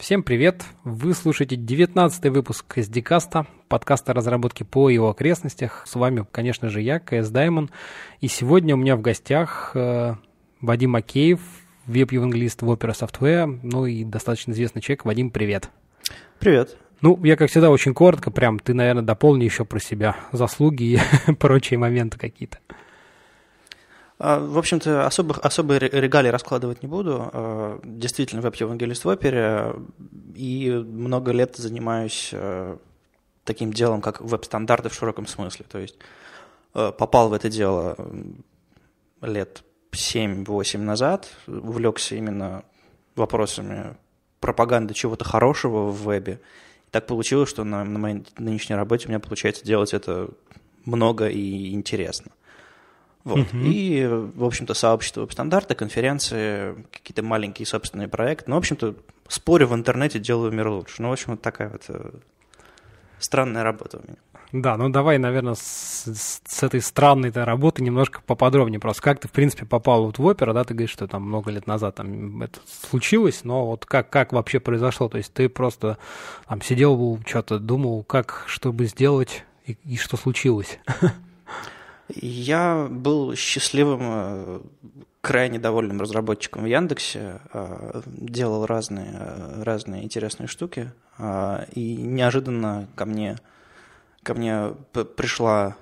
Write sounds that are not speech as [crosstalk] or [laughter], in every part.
Всем привет! Вы слушаете 19 выпуск SDCast, подкаста разработки по его окрестностях. С вами, конечно же, я, КС Даймон. И сегодня у меня в гостях э, Вадим Макеев, веб-евангелист в Opera Software, ну и достаточно известный человек. Вадим, привет! Привет! Ну, я, как всегда, очень коротко, прям ты, наверное, дополни еще про себя заслуги и [laughs] прочие моменты какие-то. А, в общем-то, особых, особые регалии раскладывать не буду. А, действительно, веб-евангелист в опере. И много лет занимаюсь а, таким делом, как веб-стандарты в широком смысле. То есть попал в это дело лет 7-8 назад, увлекся именно вопросами пропаганды чего-то хорошего в вебе. И так получилось, что на, на моей нынешней работе у меня получается делать это много и интересно. Вот. Угу. И, в общем-то, сообщество веб-стандарта, конференции, какие-то маленькие собственные проекты. Ну, в общем-то, спорю в интернете, делаю мир лучше. Ну, в общем, вот такая вот э, странная работа у меня. Да, ну давай, наверное, с, с, этой странной -то работы немножко поподробнее. Просто как ты, в принципе, попал вот в опера, да, ты говоришь, что там много лет назад там это случилось, но вот как, как вообще произошло? То есть ты просто там сидел, что-то думал, как, чтобы сделать и, и что случилось? [laughs] Я был счастливым, э, крайне довольным разработчиком в Яндексе, э, делал разные, э, разные интересные штуки, и неожиданно ко мне, ко мне пришла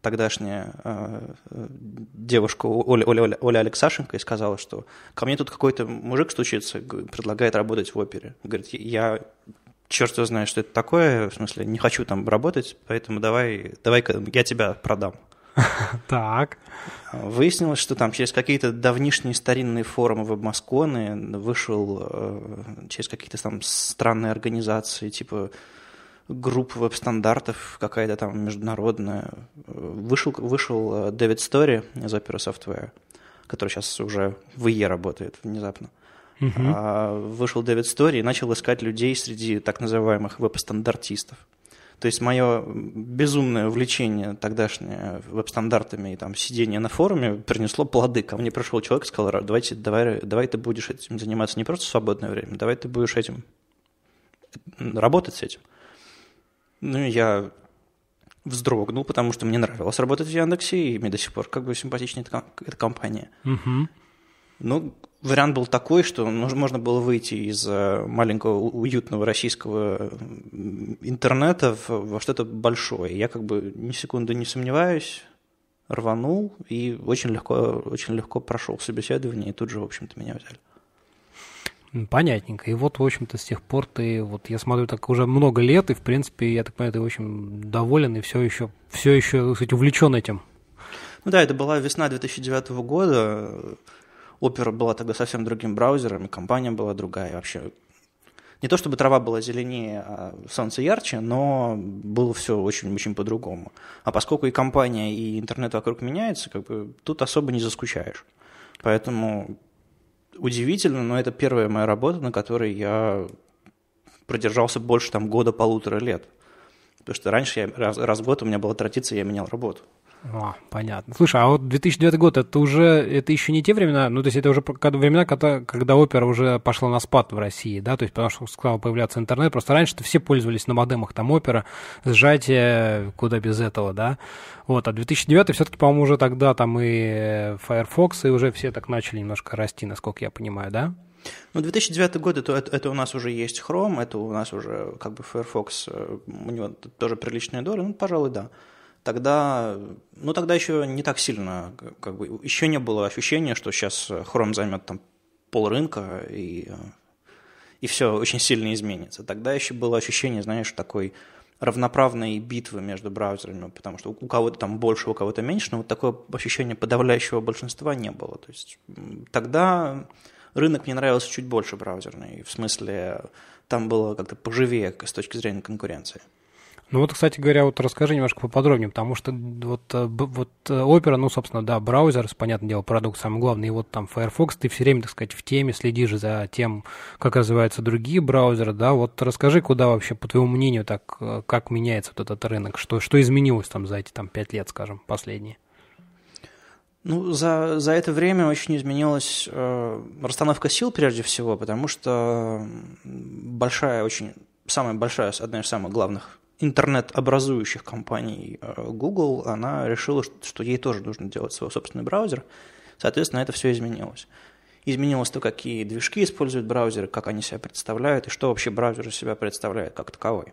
тогдашняя э, девушка Оля, Оля, Оля Алексашенко и сказала, что ко мне тут какой-то мужик стучится, предлагает работать в опере. Говорит, я черт его знаю, что это такое, в смысле, не хочу там работать, поэтому давай, давай я тебя продам. [laughs] Так. Выяснилось, что там через какие-то давнишние старинные форумы вебмасконы вышел э, через какие-то там странные организации, типа групп веб-стандартов, какая-то там международная. Вышел, вышел э, Дэвид Стори из Opera Software, который сейчас уже в ИЕ e работает внезапно. Uh-huh. Вышел Дэвид Стори и начал искать людей среди так называемых веб-стандартистов. То есть мое безумное увлечение тогдашнее э, веб-стандартами и там сидение на форуме принесло плоды. Ко мне пришел человек и сказал, давайте, давай, давай ты будешь этим заниматься не просто в свободное время, давай ты будешь этим работать с этим. Ну, я вздрогнул, потому что мне нравилось работать в Яндексе, и мне до сих пор как бы симпатичнее эта, эта компания. Угу. Ну, вариант был такой, что можно было выйти из э, маленького уютного российского интернета во что-то большое. Я как бы ни секунды не сомневаюсь, рванул и очень легко, очень легко прошел собеседование, и тут же, в общем-то, меня взяли. Понятненько. И вот, в общем-то, с тех пор ты, вот я смотрю, так уже много лет, и, в принципе, я так понимаю, ты очень доволен и все еще, все еще, кстати, увлечен этим. Ну да, это была весна 2009 года. Opera была тогда совсем другим браузером, и компания была другая. Вообще не то чтобы трава была зеленее, а солнце ярче, но было все очень-очень по-другому. А поскольку и компания, и интернет вокруг меняется, как бы тут особо не заскучаешь. Поэтому удивительно, но это первая моя работа, на которой я продержался больше там года-полутора лет. Потому что раньше я, раз, раз в год у меня была традиция, я менял работу. А, понятно. Слушай, а вот 2009 год, это уже, это еще не те времена, ну, то есть это уже времена, когда, когда опера уже пошла на спад в России, да, то есть потому что стал появляться интернет, просто раньше-то все пользовались на модемах, там опера, сжатие, куда без этого, да, вот, а 2009 все-таки, по-моему, уже тогда там и Firefox, и уже все так начали немножко расти, насколько я понимаю, да? Ну, 2009 год, это, это, это у нас уже есть Chrome, это у нас уже как бы Firefox, э, у него тоже приличные доли, ну, пожалуй, да тогда, ну, тогда еще не так сильно, как бы, еще не было ощущения, что сейчас Chrome э, займет там пол рынка и, э, и все очень сильно изменится. Тогда еще было ощущение, знаешь, такой равноправной битвы между браузерами, потому что у кого-то там больше, у кого-то меньше, но вот такое ощущение подавляющего большинства не было. То есть тогда рынок мне нравился чуть больше браузерный, в смысле там было как-то поживее с точки зрения конкуренции. Ну вот, кстати говоря, вот расскажи немножко поподробнее, потому что вот, э, вот Opera, э, ну, собственно, да, браузер, понятное дело, продукт самый главный, и вот там Firefox, ты все время, так сказать, в теме следишь за тем, как развиваются другие браузеры, да, вот расскажи, куда вообще, по твоему мнению, так, э, как меняется вот этот рынок, что, что изменилось там за эти там пять лет, скажем, последние? Ну, за, за это время очень изменилась э, расстановка сил, прежде всего, потому что большая, очень, самая большая, одна из самых главных интернет-образующих компаний э, Google, она решила, что ей тоже нужно делать свой собственный браузер. Соответственно, это все изменилось. Изменилось то, какие движки используют браузеры, как они себя представляют, и что вообще браузер из себя представляет как таковой.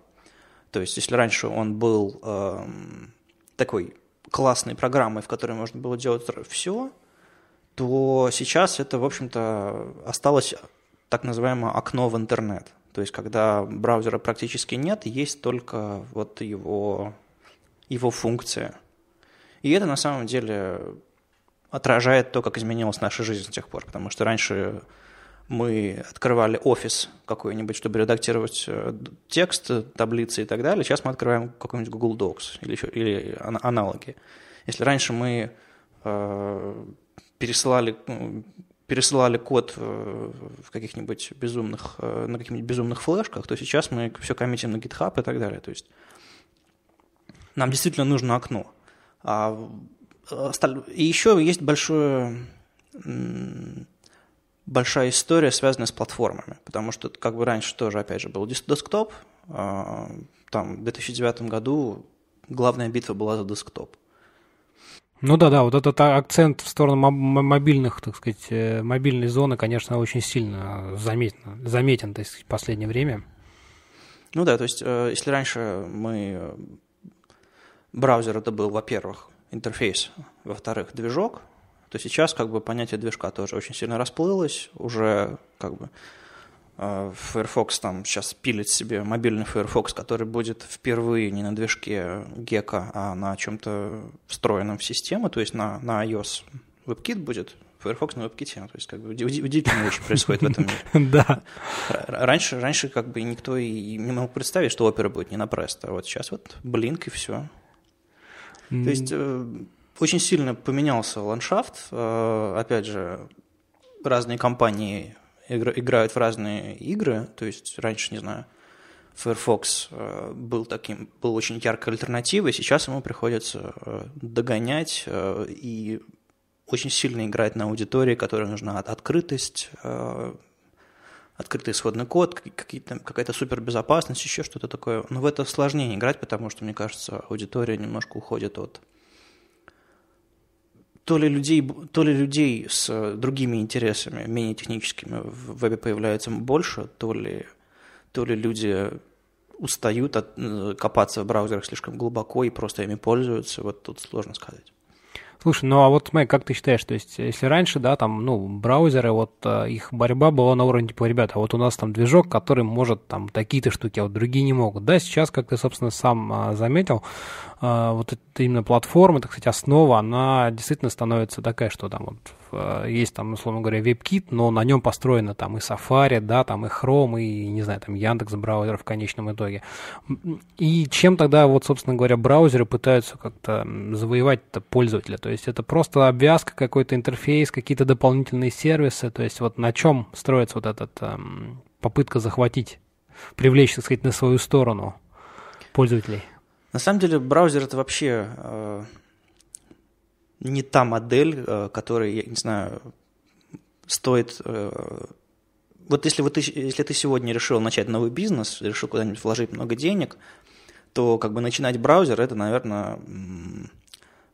То есть, если раньше он был эм, такой классной программой, в которой можно было делать все, то сейчас это, в общем-то, осталось так называемое окно в интернет – то есть, когда браузера практически нет, есть только вот его, его функция. И это на самом деле отражает то, как изменилась наша жизнь с тех пор, потому что раньше мы открывали офис какой-нибудь, чтобы редактировать э, текст, таблицы и так далее. Сейчас мы открываем какой-нибудь Google Docs или, еще, или аналоги. Если раньше мы э, пересылали ну, пересылали код э, в каких-нибудь безумных, э, на каких-нибудь безумных флешках, то сейчас мы все коммитим на GitHub и так далее. То есть нам действительно нужно окно. А, э, и еще есть большое, большая история, связанная с платформами, потому что как бы раньше тоже, опять же, был десктоп, а, там в 2009 году главная битва была за десктоп – ну да, да, вот этот а, акцент в сторону мобильных, так сказать, э, мобильной зоны, конечно, очень сильно заметно, заметен, то есть в последнее время. Ну да, то есть, э, если раньше мы э, браузер это был, во-первых, интерфейс, во-вторых, движок, то сейчас как бы понятие движка тоже очень сильно расплылось, уже как бы а, Firefox там сейчас пилит себе мобильный Firefox, который будет впервые не на движке Gecko, а на чем-то встроенном в систему, то есть на, на iOS WebKit будет, Firefox на WebKit, то есть как бы удивительно очень происходит в этом мире. [laughs] Да. Раньше, раньше как бы никто и не мог представить, что опера будет не на Presto, а вот сейчас вот блинк и все. То есть э, очень сильно поменялся ландшафт, э, опять же, разные компании играют в разные игры, то есть раньше, не знаю, Firefox э, был таким, был очень яркой альтернативой, сейчас ему приходится э, догонять э, и очень сильно играть на аудитории, которой нужна открытость, открытый исходный код, какая-то супербезопасность, еще что-то такое. Но в это сложнее играть, потому что, мне кажется, аудитория немножко уходит от то ли людей, то ли людей с э, другими интересами, менее техническими, в вебе появляется больше, то ли, то ли люди устают от, э, копаться в браузерах слишком глубоко и просто ими пользуются. Вот тут сложно сказать. Слушай, ну а вот, мэй, как ты считаешь, то есть, э, если раньше, да, там, ну, браузеры, вот э, их борьба была на уровне, типа, ребята, а вот у нас там движок, который может там такие-то штуки, а вот другие не могут. Да, сейчас, как ты, собственно, сам а, заметил, э, вот это именно платформа, так сказать, основа, она действительно становится такая, что там вот Э, есть там, условно говоря, WebKit, но на нем построено там и Safari, да, там и Chrome, и, не знаю, там Яндекс браузер в конечном итоге. И чем тогда, вот, собственно говоря, браузеры пытаются как-то завоевать пользователя? То есть это просто обвязка, какой-то интерфейс, какие-то дополнительные сервисы, то есть вот на чем строится вот этот эм, попытка захватить, привлечь, так сказать, на свою сторону пользователей? На самом деле браузер это вообще э, не та модель, э, которая, я не знаю, стоит... Э, вот если, вот ты, если ты сегодня решил начать новый бизнес, решил куда-нибудь вложить много денег, то как бы начинать браузер – это, наверное,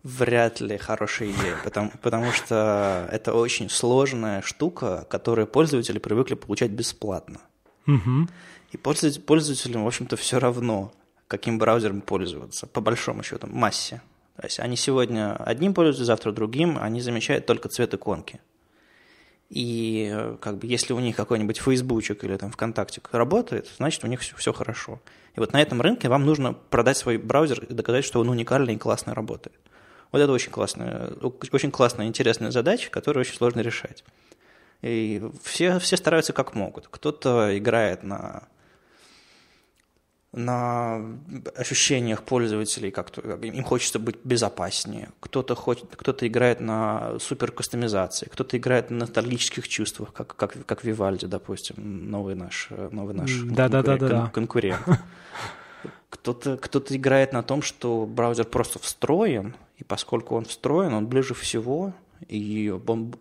вряд ли хорошая идея, потому, потому что это очень сложная штука, которую пользователи привыкли получать бесплатно. Угу. И пользователям, в общем-то, все равно, каким браузером пользоваться, по большому счету, массе. То есть они сегодня одним пользуются, завтра другим, они замечают только цвет иконки. И э, как бы, если у них какой-нибудь фейсбучик или там ВКонтакте работает, значит, у них все, все хорошо. И вот на этом рынке вам нужно продать свой браузер и доказать, что он уникальный и классно работает. Вот это очень классная, э, очень классная, интересная задача, которую очень сложно решать. И все, все стараются как могут. Кто-то играет на на ощущениях пользователей, как им хочется быть безопаснее. Кто-то хочет, кто-то играет на супер кастомизации, кто-то играет на ностальгических чувствах, как, как, как Вивальди, допустим, новый наш, новый наш да, конкурент. Да, да, да, конкурент. Кто-то, кто-то играет на том, что браузер просто встроен, и поскольку он встроен, он ближе всего, и он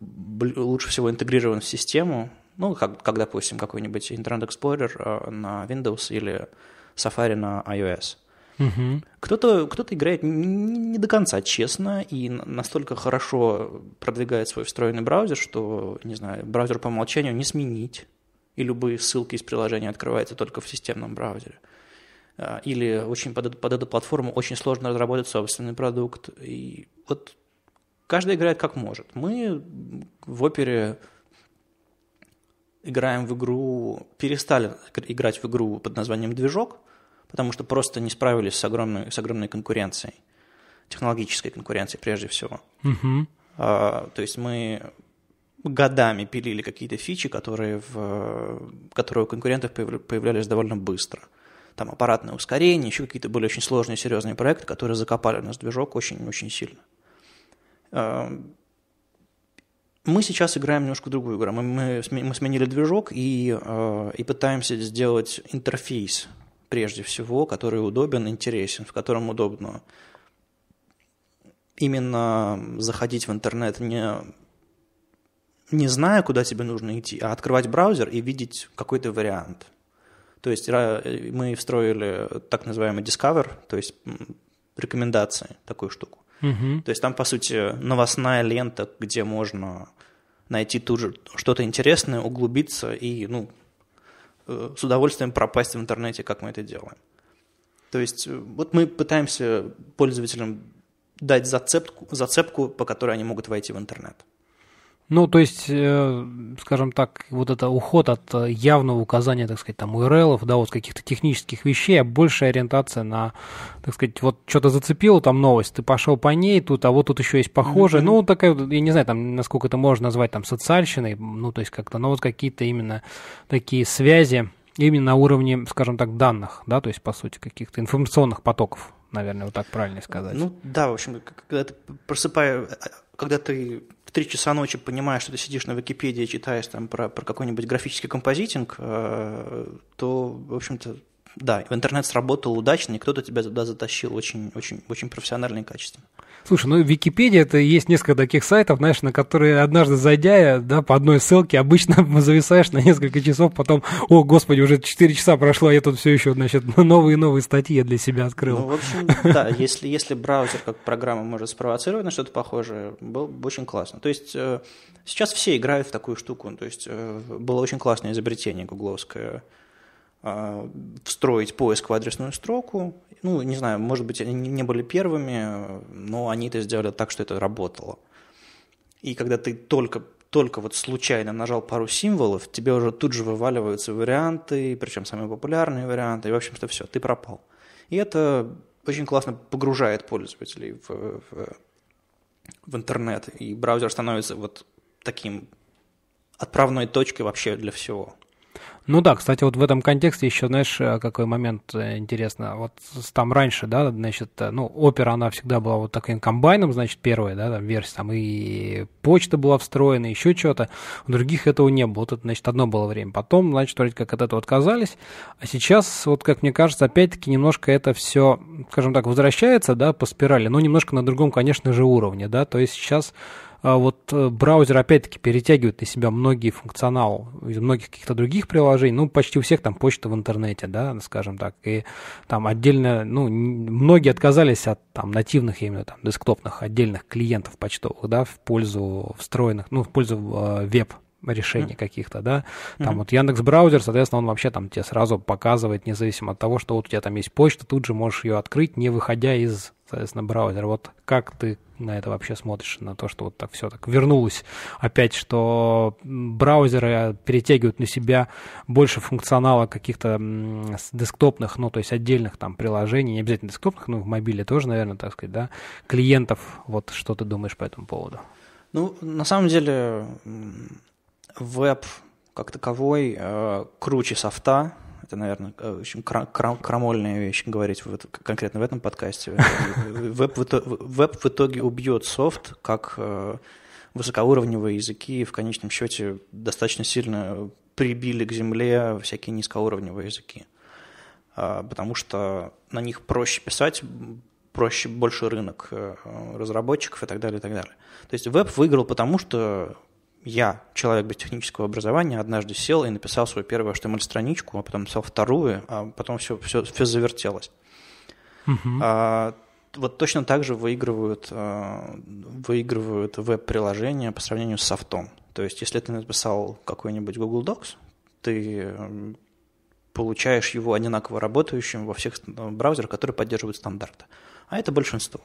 лучше всего интегрирован в систему, ну, как, как допустим, какой-нибудь Internet эксплорер на Windows или Safari на iOS. Угу. Кто-то кто то играет не, не до конца честно и настолько хорошо продвигает свой встроенный браузер, что, не знаю, браузер по умолчанию не сменить, и любые ссылки из приложения открываются только в системном браузере. А, или очень под, под эту платформу очень сложно разработать собственный продукт. И вот каждый играет как может. Мы в опере играем в игру, перестали играть в игру под названием «Движок», потому что просто не справились с огромной, с огромной конкуренцией, технологической конкуренцией прежде всего. Угу. А, то есть мы годами пилили какие-то фичи, которые, в, которые у конкурентов появлялись довольно быстро. Там аппаратное ускорение, еще какие-то были очень сложные, серьезные проекты, которые закопали у нас движок очень-очень сильно. А, мы сейчас играем немножко другую игру. Мы, мы, мы сменили движок и, а, и пытаемся сделать интерфейс прежде всего, который удобен, интересен, в котором удобно именно заходить в интернет не, не зная, куда тебе нужно идти, а открывать браузер и видеть какой-то вариант. То есть мы встроили так называемый Discover, то есть рекомендации, такую штуку. Угу. То есть там, по сути, новостная лента, где можно найти тут же что-то интересное, углубиться и ну, Э, с удовольствием пропасть в интернете, как мы это делаем. То есть э, вот мы пытаемся пользователям дать зацепку, зацепку, по которой они могут войти в интернет. Ну, то есть, э, скажем так, вот это уход от э, явного указания, так сказать, там, url да, вот каких-то технических вещей, а большая ориентация на, так сказать, вот что-то зацепило там новость, ты пошел по ней тут, а вот тут еще есть похожее. Mm-hmm. Ну, такая, я не знаю, там, насколько это можно назвать там социальщиной, ну, то есть как-то, но вот какие-то именно такие связи именно на уровне, скажем так, данных, да, то есть, по сути, каких-то информационных потоков, наверное, вот так правильно сказать. Ну, да, в общем, когда ты просыпаешь, э, когда ты Три часа ночи, понимаешь, что ты сидишь на Википедии и читаешь там про, про какой-нибудь графический композитинг, э, то, в общем-то, да, в интернет сработал удачно, и кто-то тебя туда затащил очень, очень, очень профессионально и качественно. Слушай, ну Википедия это есть несколько таких сайтов, знаешь, на которые однажды зайдя, да, по одной ссылке обычно [laughs] зависаешь на несколько часов, потом, о, господи, уже 4 часа прошло, а я тут все еще, значит, [laughs] новые и новые статьи я для себя открыл. Ну, в общем, [laughs] да, если, если браузер как программа может спровоцировать на что-то похожее, было бы очень классно. То есть э, сейчас все играют в такую штуку, то есть э, было очень классное изобретение гугловское – а, встроить поиск в адресную строку. Ну, не знаю, может быть, они не были первыми, но они это сделали так, что это работало. И когда ты только, только вот случайно нажал пару символов, тебе уже тут же вываливаются варианты, причем самые популярные варианты, и, в общем-то, все, ты пропал. И это очень классно погружает пользователей в, в, в интернет, и браузер становится вот таким отправной точкой вообще для всего. Ну да, кстати, вот в этом контексте еще, знаешь, э, какой момент э, интересно. Вот там раньше, да, значит, э, ну, опера, она всегда была вот таким комбайном, значит, первая, да, там версия, там и почта была встроена, еще что-то. У других этого не было. Вот это, значит, одно было время. Потом, значит, вроде как от этого отказались. А сейчас, вот как мне кажется, опять-таки немножко это все, скажем так, возвращается, да, по спирали, но немножко на другом, конечно же, уровне, да. То есть сейчас а вот э, браузер опять-таки перетягивает на себя многие функционал из многих каких-то других приложений, ну, почти у всех там почта в интернете, да, скажем так, и там отдельно, ну, многие отказались от там нативных именно там десктопных отдельных клиентов почтовых, да, в пользу встроенных, ну, в пользу э, веб решений mm-hmm. каких-то, да. Там mm-hmm. вот Яндекс браузер, соответственно, он вообще там тебе сразу показывает, независимо от того, что вот у тебя там есть почта, тут же можешь ее открыть, не выходя из, соответственно, браузера. Вот как ты на это вообще смотришь, на то, что вот так все так вернулось опять, что браузеры перетягивают на себя больше функционала каких-то десктопных, ну, то есть отдельных там приложений, не обязательно десктопных, но в мобиле тоже, наверное, так сказать, да, клиентов. Вот что ты думаешь по этому поводу? Ну, на самом деле, веб как таковой э, круче софта. Это, наверное, э, очень крам крамольная вещь говорить в, конкретно в этом подкасте. [laughs] Веб в, итоге, веб в итоге убьет софт как э, высокоуровневые языки и в конечном счете достаточно сильно прибили к земле всякие низкоуровневые языки. Э, потому что на них проще писать, проще больше рынок э, разработчиков и так далее, и так далее. То есть веб выиграл потому, что я, человек без технического образования, однажды сел и написал свою первую HTML-страничку, а потом написал вторую, а потом все, все, все завертелось. Угу. А, вот точно так же выигрывают, а, выигрывают веб-приложения по сравнению с софтом. То есть, если ты написал какой-нибудь Google Docs, ты получаешь его одинаково работающим во всех э, браузерах, которые поддерживают стандарты. А это большинство.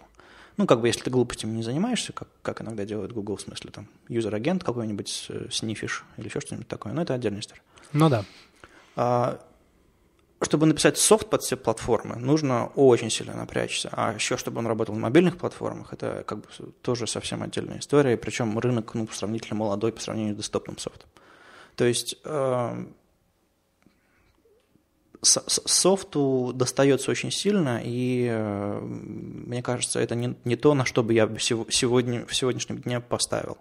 Ну, как бы, если ты глупостями не занимаешься, как, как иногда делает Google, в смысле, там, юзер-агент какой-нибудь э, снифишь или еще что-нибудь такое, но ну, это отдельная история. Ну да. А, чтобы написать софт под все платформы, нужно очень сильно напрячься. А еще, чтобы он работал на мобильных платформах, это как бы тоже совсем отдельная история. Причем рынок ну, сравнительно молодой по сравнению с десктопным софтом. То есть э, софту достается очень сильно, и э, мне кажется, это не, не то, на что бы я сегодня, в сегодняшнем дне поставил.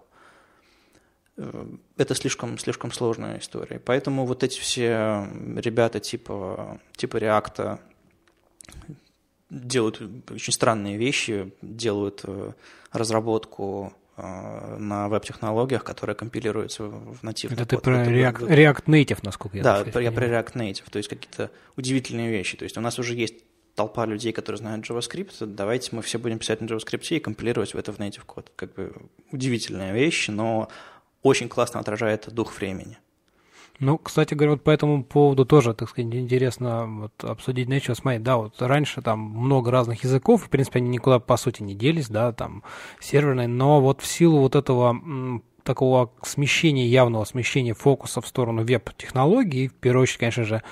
Э, это слишком, слишком сложная история. Поэтому вот эти все ребята типа, типа React э, делают очень странные вещи, делают разработку Э, на веб-технологиях, которые компилируются в нативный Это код. ты про React, React Native, насколько я Да, я понимаю. про React Native, то есть какие-то удивительные вещи. То есть у нас уже есть толпа людей, которые знают JavaScript, давайте мы все будем писать на JavaScript и компилировать в это в native код. Как бы удивительная вещь, но очень классно отражает дух времени. Ну, кстати говоря, вот по этому поводу тоже, так сказать, интересно вот, обсудить нечего. Смотри, да, вот раньше там много разных языков, в принципе, они никуда, по сути, не делись, да, там, серверные, но вот в силу вот этого такого смещения, явного смещения фокуса в сторону веб-технологий, в первую очередь, конечно же,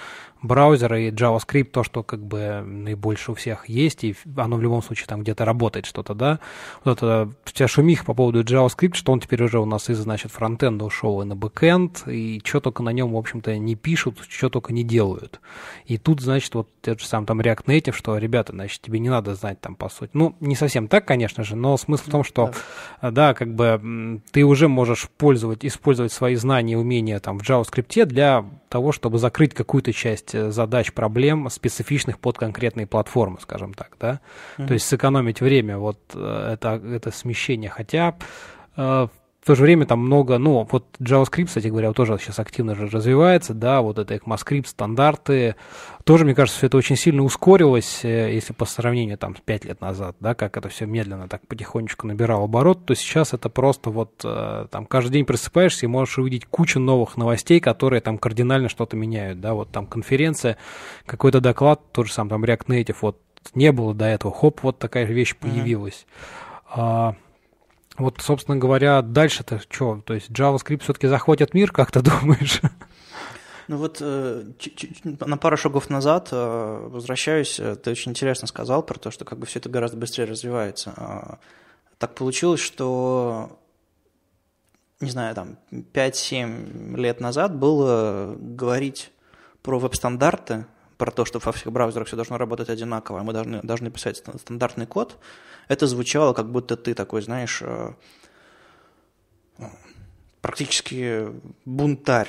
браузера и JavaScript то, что как бы наибольше у всех есть, и оно в любом случае там где-то работает что-то, да. Вот это вся шумиха по поводу JavaScript, что он теперь уже у нас из, значит, фронтенда ушел и на бэкенд, и что только на нем, в общем-то, не пишут, что только не делают. И тут, значит, вот тот же сам там React Native, что, ребята, значит, тебе не надо знать там, по сути. Ну, не совсем так, конечно же, но смысл в том, ну, что, да, э, да как бы ты уже можешь пользовать, использовать свои знания и умения там в JavaScript для того, чтобы закрыть какую-то часть Э, задач, проблем, специфичных под конкретные платформы, скажем так, да. Mm-hmm. То есть сэкономить время, вот э, это, это смещение. Хотя в в то же время там много, ну, вот JavaScript, кстати говоря, тоже сейчас активно же развивается, да, вот это ECMAScript, стандарты, тоже, мне кажется, все это очень сильно ускорилось, э, если по сравнению там с 5 лет назад, да, как это все медленно так потихонечку набирало оборот, то сейчас это просто вот э, там каждый день просыпаешься и можешь увидеть кучу новых новостей, которые там кардинально что-то меняют, да, вот там конференция, какой-то доклад, тот же сам там React Native, вот не было до этого, хоп, вот такая вещь появилась. Mm-hmm. Вот, собственно говоря, дальше-то что? То есть JavaScript все-таки захватит мир, как ты [laughs] думаешь? Ну вот э, на пару шагов назад э, возвращаюсь, э, ты очень интересно сказал про то, что как бы все это гораздо быстрее развивается. А, так получилось, что не знаю, там 5-7 лет назад было говорить про веб-стандарты, про то, что во всех браузерах все должно работать одинаково, а мы должны, должны писать стандартный код, это звучало, как будто ты такой, знаешь, э, ну, практически бунтарь.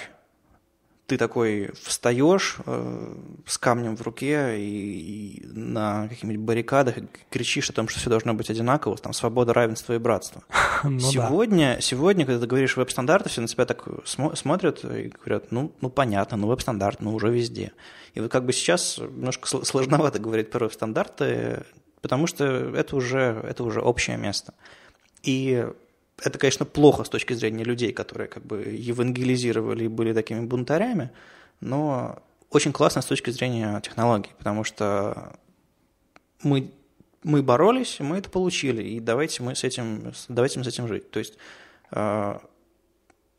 Ты такой встаешь э, с камнем в руке и, на каких-нибудь баррикадах кричишь о том, что все должно быть одинаково, там свобода, равенство и братство. [laughs] Ну сегодня, да. сегодня, когда ты говоришь веб-стандарты, все на тебя так смотрят и говорят, ну, ну понятно, ну веб-стандарт, ну уже везде. И вот как бы сейчас немножко сложновато говорить про веб-стандарты, потому что это уже, это уже общее место. И это, конечно, плохо с точки зрения людей, которые как бы евангелизировали и были такими бунтарями, но очень классно с точки зрения технологий, потому что мы, мы боролись, мы это получили, и давайте мы с этим, давайте мы с этим жить. То есть э,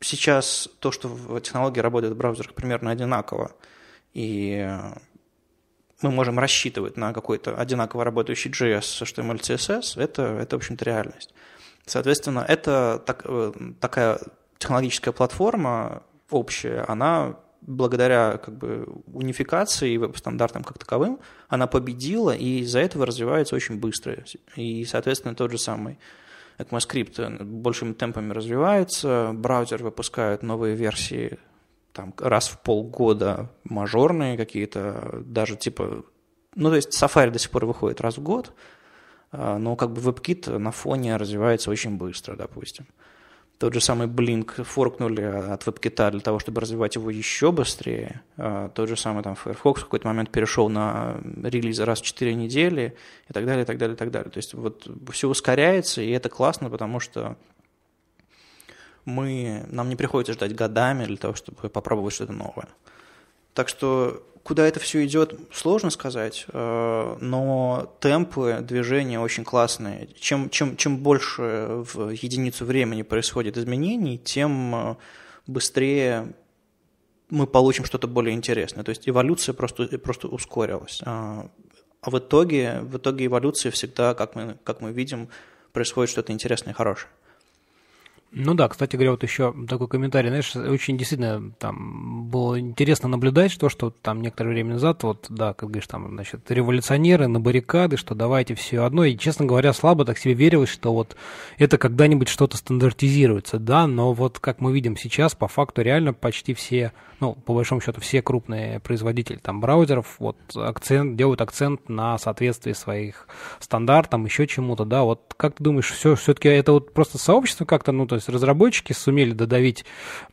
сейчас то, что в технологии работают в браузерах примерно одинаково, и мы можем рассчитывать на какой-то одинаково работающий JS с HTML, CSS, это, это в общем-то, реальность. Соответственно, это так, э, такая технологическая платформа общая, она благодаря как бы, унификации и веб-стандартам как таковым, она победила, и из-за этого развивается очень быстро. И, соответственно, тот же самый ECMAScript э, большими темпами развивается, браузер выпускают новые версии там раз в полгода мажорные какие-то, даже типа, ну то есть Safari до сих пор выходит раз в год, а, но как бы WebKit на фоне развивается очень быстро, допустим. Тот же самый Blink форкнули от WebKit для того, чтобы развивать его еще быстрее. А, тот же самый там Firefox в какой-то момент перешел на релиз раз в 4 недели и так далее, и так далее, и так далее. То есть вот все ускоряется, и это классно, потому что мы, нам не приходится ждать годами для того, чтобы попробовать что-то новое. Так что куда это все идет, сложно сказать, э, но темпы движения очень классные. Чем, чем, чем больше в единицу времени происходит изменений, тем э, быстрее мы получим что-то более интересное. То есть эволюция просто, просто ускорилась. А, а в итоге, в итоге эволюции всегда, как мы, как мы видим, происходит что-то интересное и хорошее. Ну да, кстати говоря, вот еще такой комментарий, знаешь, очень действительно там было интересно наблюдать то, что там некоторое время назад, вот, да, как говоришь, там, значит, революционеры на баррикады, что давайте все одно, и, честно говоря, слабо так себе верилось, что вот это когда-нибудь что-то стандартизируется, да, но вот как мы видим сейчас, по факту реально почти все, ну, по большому счету, все крупные производители там браузеров, вот, акцент, делают акцент на соответствии своих стандартам, еще чему-то, да, вот, как ты думаешь, все, все-таки это вот просто сообщество как-то, ну, то то есть разработчики сумели додавить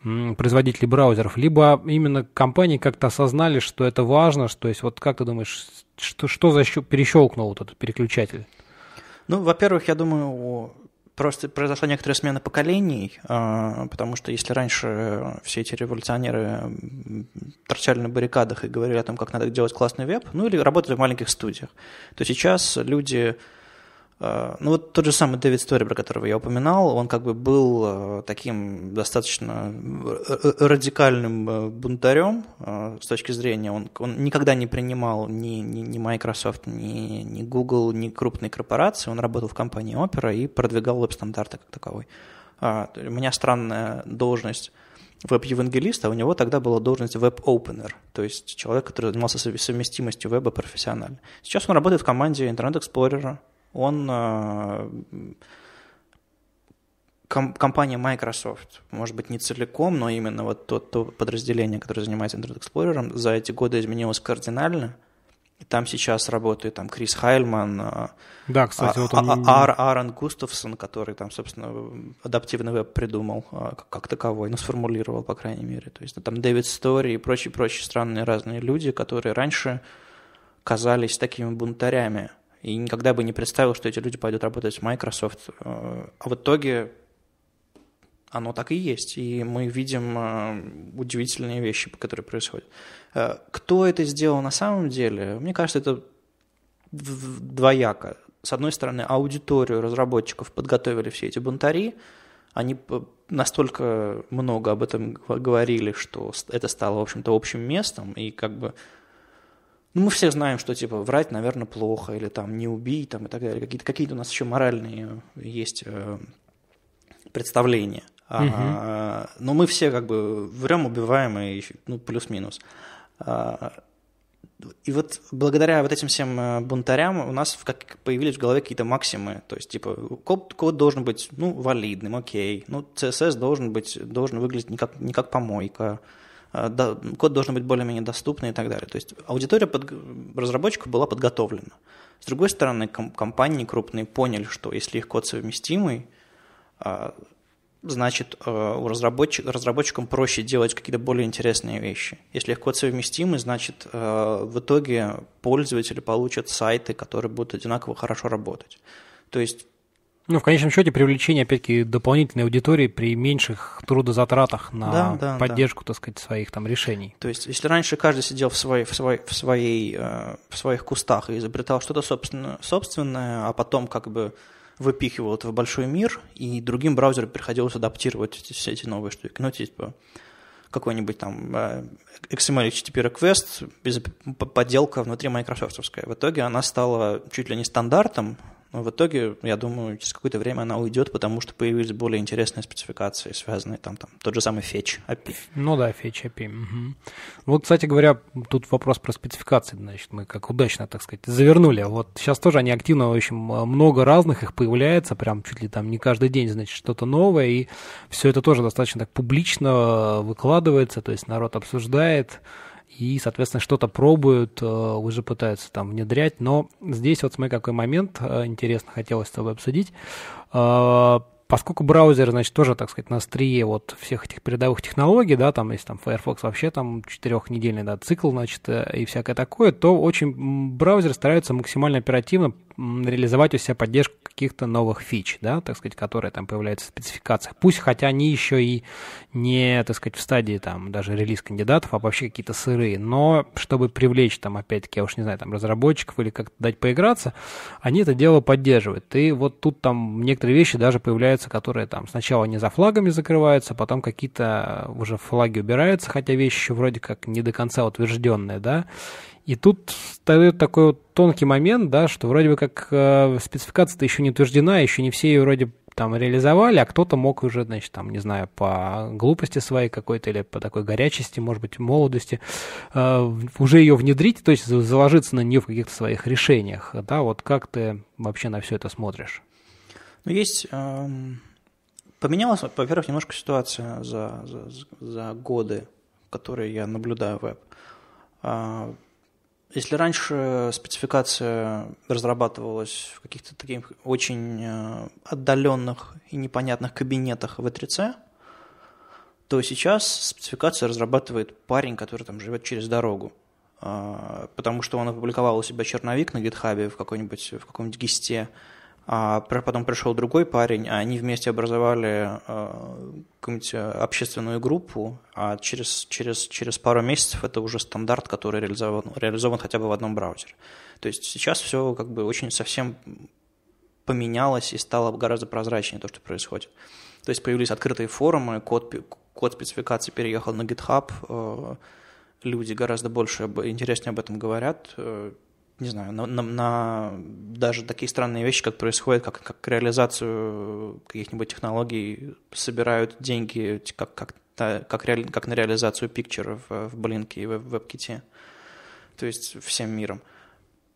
производителей браузеров, либо именно компании как-то осознали, что это важно, что, то есть вот как ты думаешь, что, что за перещелкнул вот этот переключатель? Ну, во-первых, я думаю, просто произошла некоторая смена поколений, а, потому что если раньше э, все эти революционеры торчали на баррикадах и говорили о том, как надо делать классный веб, ну или работать в маленьких студиях, то сейчас люди а, ну вот тот же самый Дэвид Стори, про которого я упоминал, он как бы был а, таким достаточно э, э, радикальным э, бунтарем а, с точки зрения, он, он никогда не принимал ни, ни, ни Microsoft, ни, ни Google, ни крупные корпорации, он работал в компании Opera и продвигал веб-стандарты как таковой. У меня странная должность веб-евангелиста, у него тогда была должность веб-опенер, то есть человек, который занимался совместимостью веба профессионально. Сейчас он работает в команде Internet Explorer, он э, компания Microsoft, может быть, не целиком, но именно вот то, то подразделение, которое занимается Internet Explorer, за эти годы изменилось кардинально. И там сейчас работает там, Крис Хайльман, э, да, кстати, вот а, он... А, Ар, Аарон Густавсон, который там, собственно, адаптивный веб придумал э, как, как таковой, ну, сформулировал, по крайней мере. То есть ну, там Дэвид Стори и прочие-прочие странные разные люди, которые раньше казались такими бунтарями – и никогда бы не представил, что эти люди пойдут работать в Microsoft. Э, а в итоге оно так и есть, и мы видим э, удивительные вещи, которые происходят. Э, кто это сделал на самом деле? Мне кажется, это двояко. С одной стороны, аудиторию разработчиков подготовили все эти бунтари, они настолько много об этом говорили, что это стало, в общем-то, общим местом, и как бы ну, мы все знаем, что, типа, врать, наверное, плохо, или там не убий, там, и так далее. Какие-то какие то у нас еще моральные э, есть э, представления. Угу. но мы все как бы врем, убиваем, и, ну, плюс-минус. А, и вот благодаря вот этим всем э, бунтарям у нас как появились в голове какие-то максимы. То есть, типа, код, код должен быть, ну, валидным, окей. Ну, CSS должен быть, должен выглядеть не как, не как помойка. А, код должен быть более-менее доступный и так далее. То есть аудитория под, разработчиков была подготовлена. С другой стороны, компании крупные поняли, что если их код совместимый, а, значит, а, у разработчик, разработчикам проще делать какие-то более интересные вещи. Если их код совместимый, значит, в итоге пользователи получат сайты, которые будут одинаково хорошо работать. То есть ну, в конечном счете, привлечение, опять-таки, дополнительной аудитории при меньших трудозатратах на да, да, поддержку, да. так сказать, своих там решений. То есть, если раньше каждый сидел в, своей, в, своей, в, своей, э, в своих кустах и изобретал что-то собственное, собственное, а потом как бы выпихивал это в большой мир, и другим браузерам приходилось адаптировать все эти новые штуки. Ну, типа, какой-нибудь там э, XML HTTP request, подделка внутри майкрософтовская. В итоге она стала чуть ли не стандартом но в итоге, я думаю, через какое-то время она уйдет, потому что появились более интересные спецификации, связанные там, там тот же самый Fetch API. Ну да, Fetch API. Угу. Вот, кстати говоря, тут вопрос про спецификации, значит, мы как удачно, так сказать, завернули. Вот сейчас тоже они активно, очень а, много разных их появляется, прям чуть ли там не каждый день, значит, что-то новое, и все это тоже достаточно так публично а, выкладывается, то есть народ обсуждает, и, соответственно, что-то пробуют, э, уже пытаются там внедрять. Но здесь вот смотри, какой момент э, интересно хотелось с тобой обсудить. Э, поскольку браузеры, значит, тоже, так сказать, на острие вот всех этих передовых технологий, да, там есть там Firefox вообще там четырехнедельный да, цикл, значит, и всякое такое, то очень браузеры стараются максимально оперативно реализовать у себя поддержку каких-то новых фич, да, так сказать, которые там появляются в спецификациях. Пусть хотя они еще и не, так сказать, в стадии там даже релиз кандидатов, а вообще какие-то сырые, но чтобы привлечь там, опять-таки, я уж не знаю, там разработчиков или как-то дать поиграться, они это дело поддерживают. И вот тут там некоторые вещи даже появляются, которые там сначала не за флагами закрываются, потом какие-то уже флаги убираются, хотя вещи еще вроде как не до конца утвержденные, да, и тут встает такой вот тонкий момент, да, что вроде бы как э, спецификация-то еще не утверждена, еще не все ее вроде там реализовали, а кто-то мог уже, значит, там, не знаю, по глупости своей какой-то или по такой горячести, может быть, молодости, э, уже ее внедрить, то есть заложиться на нее в каких-то своих решениях, да, вот как ты вообще на все это смотришь? Ну, есть... Эм... Поменялась, во-первых, немножко ситуация за, за, за годы, которые я наблюдаю веб. А, если раньше спецификация разрабатывалась в каких-то таких очень э, отдаленных и непонятных кабинетах в E3C, то сейчас спецификация разрабатывает парень, который там живет через дорогу. А, потому что он опубликовал у себя черновик на гитхабе в, какой-нибудь, в каком-нибудь гисте, а потом пришел другой парень, а они вместе образовали э, какую-нибудь э, общественную группу, а через, через, через пару месяцев это уже стандарт, который реализован, реализован хотя бы в одном браузере. То есть сейчас все как бы очень совсем поменялось и стало гораздо прозрачнее то, что происходит. То есть появились открытые форумы, код, код спецификации переехал на GitHub, э, люди гораздо больше интереснее об этом говорят, не знаю, на, на, на даже такие странные вещи, как происходит, как, как реализацию каких-нибудь технологий собирают деньги, как, как, как, реали, как на реализацию пикчера в, в Блинке и в Вебките, то есть всем миром.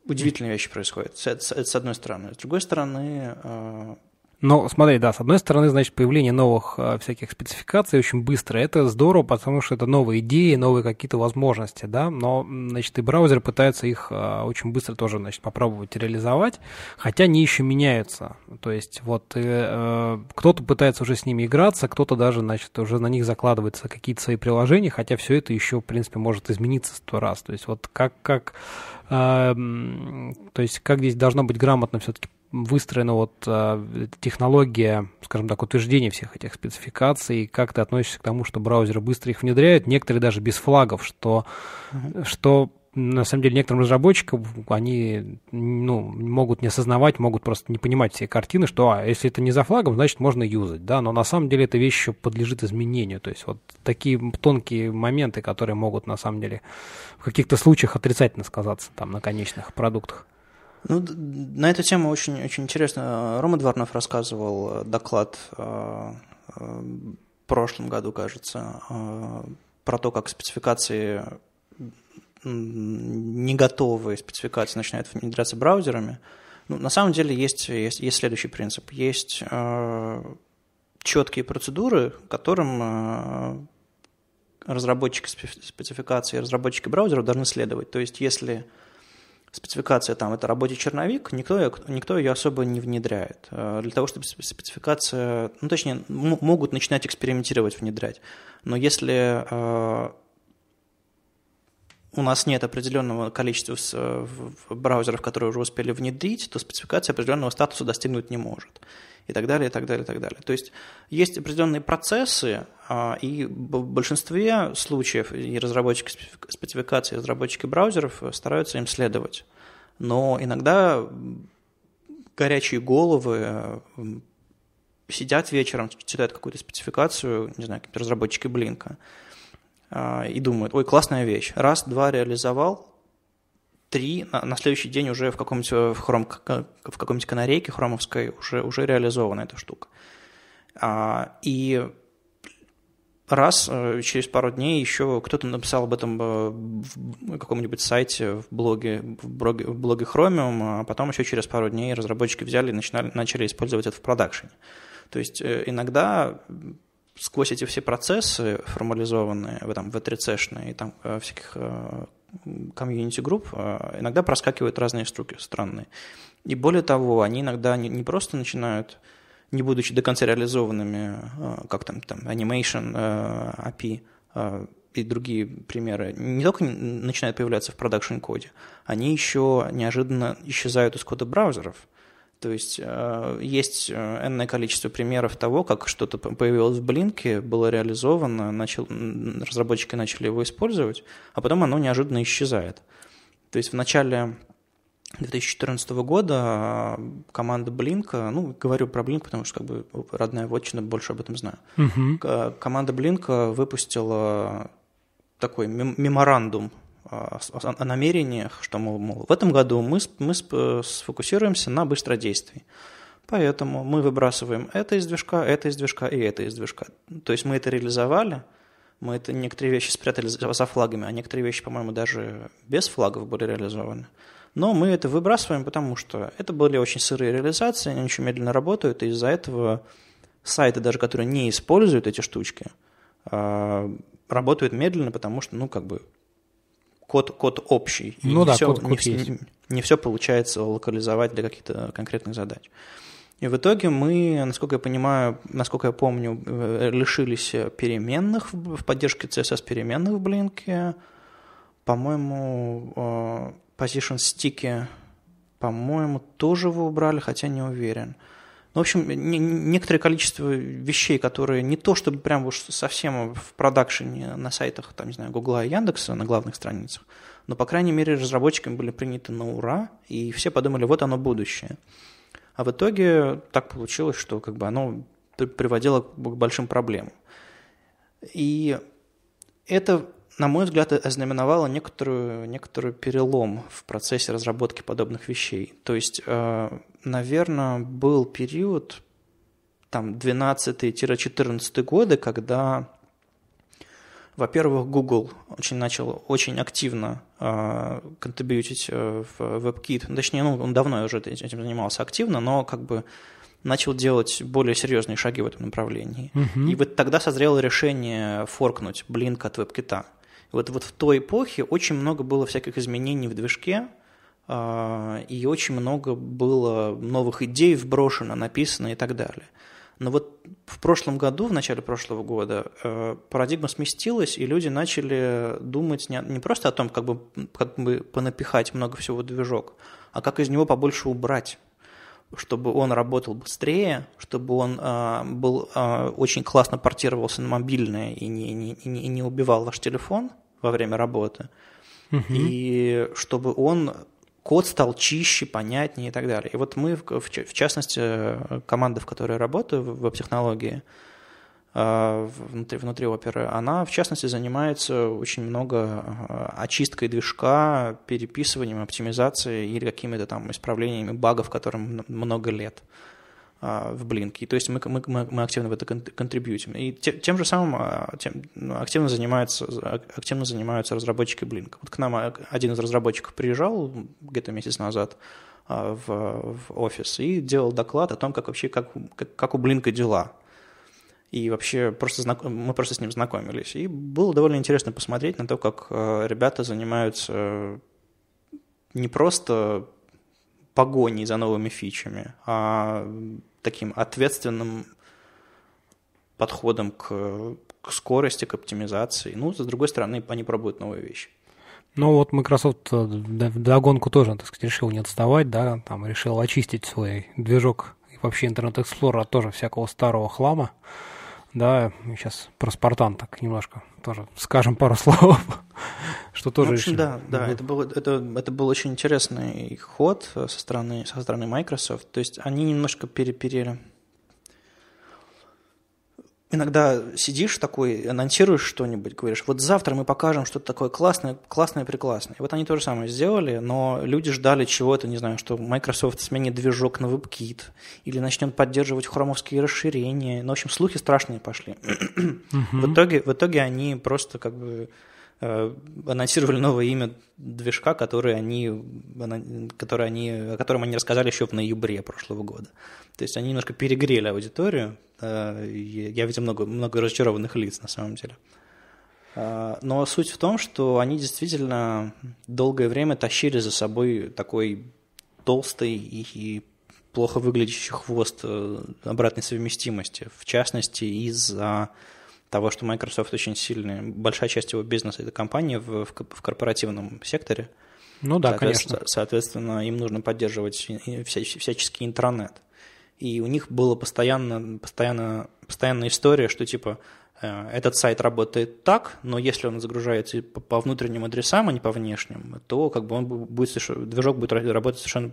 Удивительные вещи происходят, Это с одной стороны. С другой стороны, а, но смотри, да, с одной стороны, значит, появление новых э, всяких спецификаций очень быстро, это здорово, потому что это новые идеи, новые какие-то возможности, да, но, значит, и браузер пытается их э, очень быстро тоже, значит, попробовать реализовать, хотя они еще меняются, то есть вот э, э, кто-то пытается уже с ними играться, кто-то даже, значит, уже на них закладывается какие-то свои приложения, хотя все это еще, в принципе, может измениться сто раз, то есть вот как, как, э, то есть как здесь должно быть грамотно все-таки выстроена вот э, технология, скажем так, утверждения всех этих спецификаций, как ты относишься к тому, что браузеры быстро их внедряют, некоторые даже без флагов, что, uh-huh. что на самом деле некоторым разработчикам они ну, могут не осознавать, могут просто не понимать все картины, что а, если это не за флагом, значит можно юзать, да, но на самом деле эта вещь еще подлежит изменению, то есть вот такие тонкие моменты, которые могут на самом деле в каких-то случаях отрицательно сказаться там на конечных продуктах. Ну, на эту тему очень, очень интересно. Рома Дворнов рассказывал э, доклад э, э, в прошлом году, кажется, э, про то, как спецификации не готовые спецификации начинают внедряться браузерами. Ну, на самом деле есть, есть, есть следующий принцип. Есть э, четкие процедуры, которым разработчики спецификации разработчики браузеров должны следовать. То есть, если спецификация там это работе черновик, никто, никто ее особо не внедряет. Э, для того, чтобы спецификация, ну точнее, могут начинать экспериментировать, внедрять. Но если э, у нас нет определенного количества э, браузеров, которые уже успели внедрить, то спецификация определенного статуса достигнуть не может и так далее, и так далее, и так далее. То есть есть определенные процессы, а, и в большинстве случаев и разработчики спецификации, и разработчики браузеров э, стараются им следовать. Но иногда горячие головы э, сидят вечером, читают какую-то спецификацию, не знаю, какие-то разработчики Блинка, а, и думают, ой, классная вещь, раз-два реализовал, три на, на следующий день уже в каком-нибудь э, в, хром, в каком-нибудь канарейке хромовской уже, уже реализована эта штука. А, и раз э, через пару дней еще кто-то написал об этом э, в каком-нибудь сайте, в блоге, в блоге, в блоге Chromium, а потом еще через пару дней разработчики взяли и начинали, начали использовать это в продакшене. То есть иногда сквозь эти все процессы формализованные, в этом в 3 c и там всяких комьюнити-групп а, иногда проскакивают разные штуки странные. И более того, они иногда не, просто начинают, не будучи до конца реализованными, а, как там, там Animation, API а, и другие примеры, не только начинают появляться в продакшн-коде, они еще неожиданно исчезают из кода браузеров – то есть э, есть э, энное количество примеров того, как что-то появилось в Блинке, было реализовано, начал, разработчики начали его использовать, а потом оно неожиданно исчезает. То есть в начале 2014 года э, команда Блинка, ну, говорю про Блинк, потому что как бы родная вотчина, больше об этом знаю. Угу. Команда Блинка выпустила такой меморандум а, о, о намерениях, что, мол, мол, в этом году мы, мы э, сфокусируемся на быстродействии. Поэтому мы выбрасываем это из движка, это из движка и это из движка. То есть мы это реализовали, мы это некоторые вещи спрятали за флагами, а некоторые вещи, по-моему, даже без флагов были реализованы. Но мы это выбрасываем, потому что это были очень сырые реализации, они очень медленно работают, и из-за этого сайты, даже которые не используют эти штучки, а, работают медленно, потому что, ну, как бы, код, код общий. Ну и да, не все, код, код не, не, не все получается локализовать для каких-то конкретных задач. И в итоге мы, насколько я понимаю, насколько я помню, э, лишились переменных в поддержке CSS переменных в блинке. По-моему, э, position стики, по-моему, тоже вы убрали, хотя не уверен. Ну, в общем, не, некоторое количество вещей, которые не то чтобы прям уж совсем в продакшене на сайтах, там, не знаю, Гугла и Яндекса на главных страницах, но, по крайней мере, разработчиками были приняты на ура, и все подумали, вот оно будущее. А в итоге так получилось, что как бы оно приводило к большим проблемам. И это, на мой взгляд, ознаменовало некоторую, некоторую перелом в процессе разработки подобных вещей. То есть э, наверное, был период, там, 12-14 годы, когда, во-первых, Google очень начал очень активно а, контрибьютить э, в WebKit. Точнее, ну, он давно уже этим занимался активно, но как бы начал делать более серьезные шаги в этом направлении. Угу. И вот тогда созрело решение форкнуть блинк от WebKit. Вот, вот в той эпохе очень много было всяких изменений в движке, а, и очень много было новых идей вброшено, написано и так далее. Но вот в прошлом году, в начале прошлого года, э, парадигма сместилась, и люди начали думать не, просто о том, как бы, как бы понапихать много всего в движок, а как из него побольше убрать чтобы он работал быстрее, чтобы он а, был а, очень классно портировался на мобильное и не, не, не, не убивал ваш телефон во время работы, угу. и чтобы он код стал чище, понятнее и так далее. И вот мы, в частности, э, команда, в которой я работаю, в веб-технологии, э, внутри, внутри оперы, она, в частности, занимается очень много э, очисткой движка, переписыванием, оптимизацией или какими-то там исправлениями багов, которым много лет. А, в блинке. То есть мы, мы, мы активно в это контрибьютим. И те, тем же самым а, тем, ну, активно, занимаются, активно занимаются разработчики блинка. Вот к нам а, один из разработчиков приезжал где-то месяц назад в, в офис и делал доклад о том, как вообще как, как, как у блинка дела. И вообще просто знаком... мы просто с ним знакомились. И было довольно интересно посмотреть на то, как ребята занимаются не просто погоней за новыми фичами, а таким ответственным подходом к, к скорости, к оптимизации. Ну, с другой стороны, они пробуют новые вещи. Ну вот Microsoft э, догонку тоже, так сказать, решил не отставать, да, там решил очистить свой движок и вообще Internet Explorer от тоже всякого старого хлама да, сейчас про Спартан так немножко тоже скажем пару [laughs] слов, что тоже... В общем, да, да, это был, это, это был очень интересный ход со стороны, со стороны Microsoft, то есть они немножко переперели иногда сидишь такой, анонсируешь что-нибудь, говоришь, вот завтра мы покажем что-то такое классное, классное, прекрасное. И вот они то же самое сделали, но люди ждали чего-то, не знаю, что Microsoft сменит движок на WebKit или начнет поддерживать хромовские расширения. Ну, в общем, слухи страшные пошли. В, итоге, в итоге они просто как бы Э, анонсировали новое имя движка, который они, который они, о котором они рассказали еще в ноябре прошлого года. То есть они немножко перегрели аудиторию. Э, я видел много, много разочарованных лиц на самом деле. Э, но суть в том, что они действительно долгое время тащили за собой такой толстый и плохо выглядящий хвост обратной совместимости. В частности, из-за того, что Microsoft очень сильный, большая часть его бизнеса – это компании в, в, в корпоративном секторе. Ну да, соответственно, конечно. Соответственно, им нужно поддерживать всяческий интернет. И у них была постоянно, постоянно, постоянная история, что типа э, этот сайт работает так, но если он загружается по внутренним адресам, а не по внешним, то как бы он будет, движок будет работать совершенно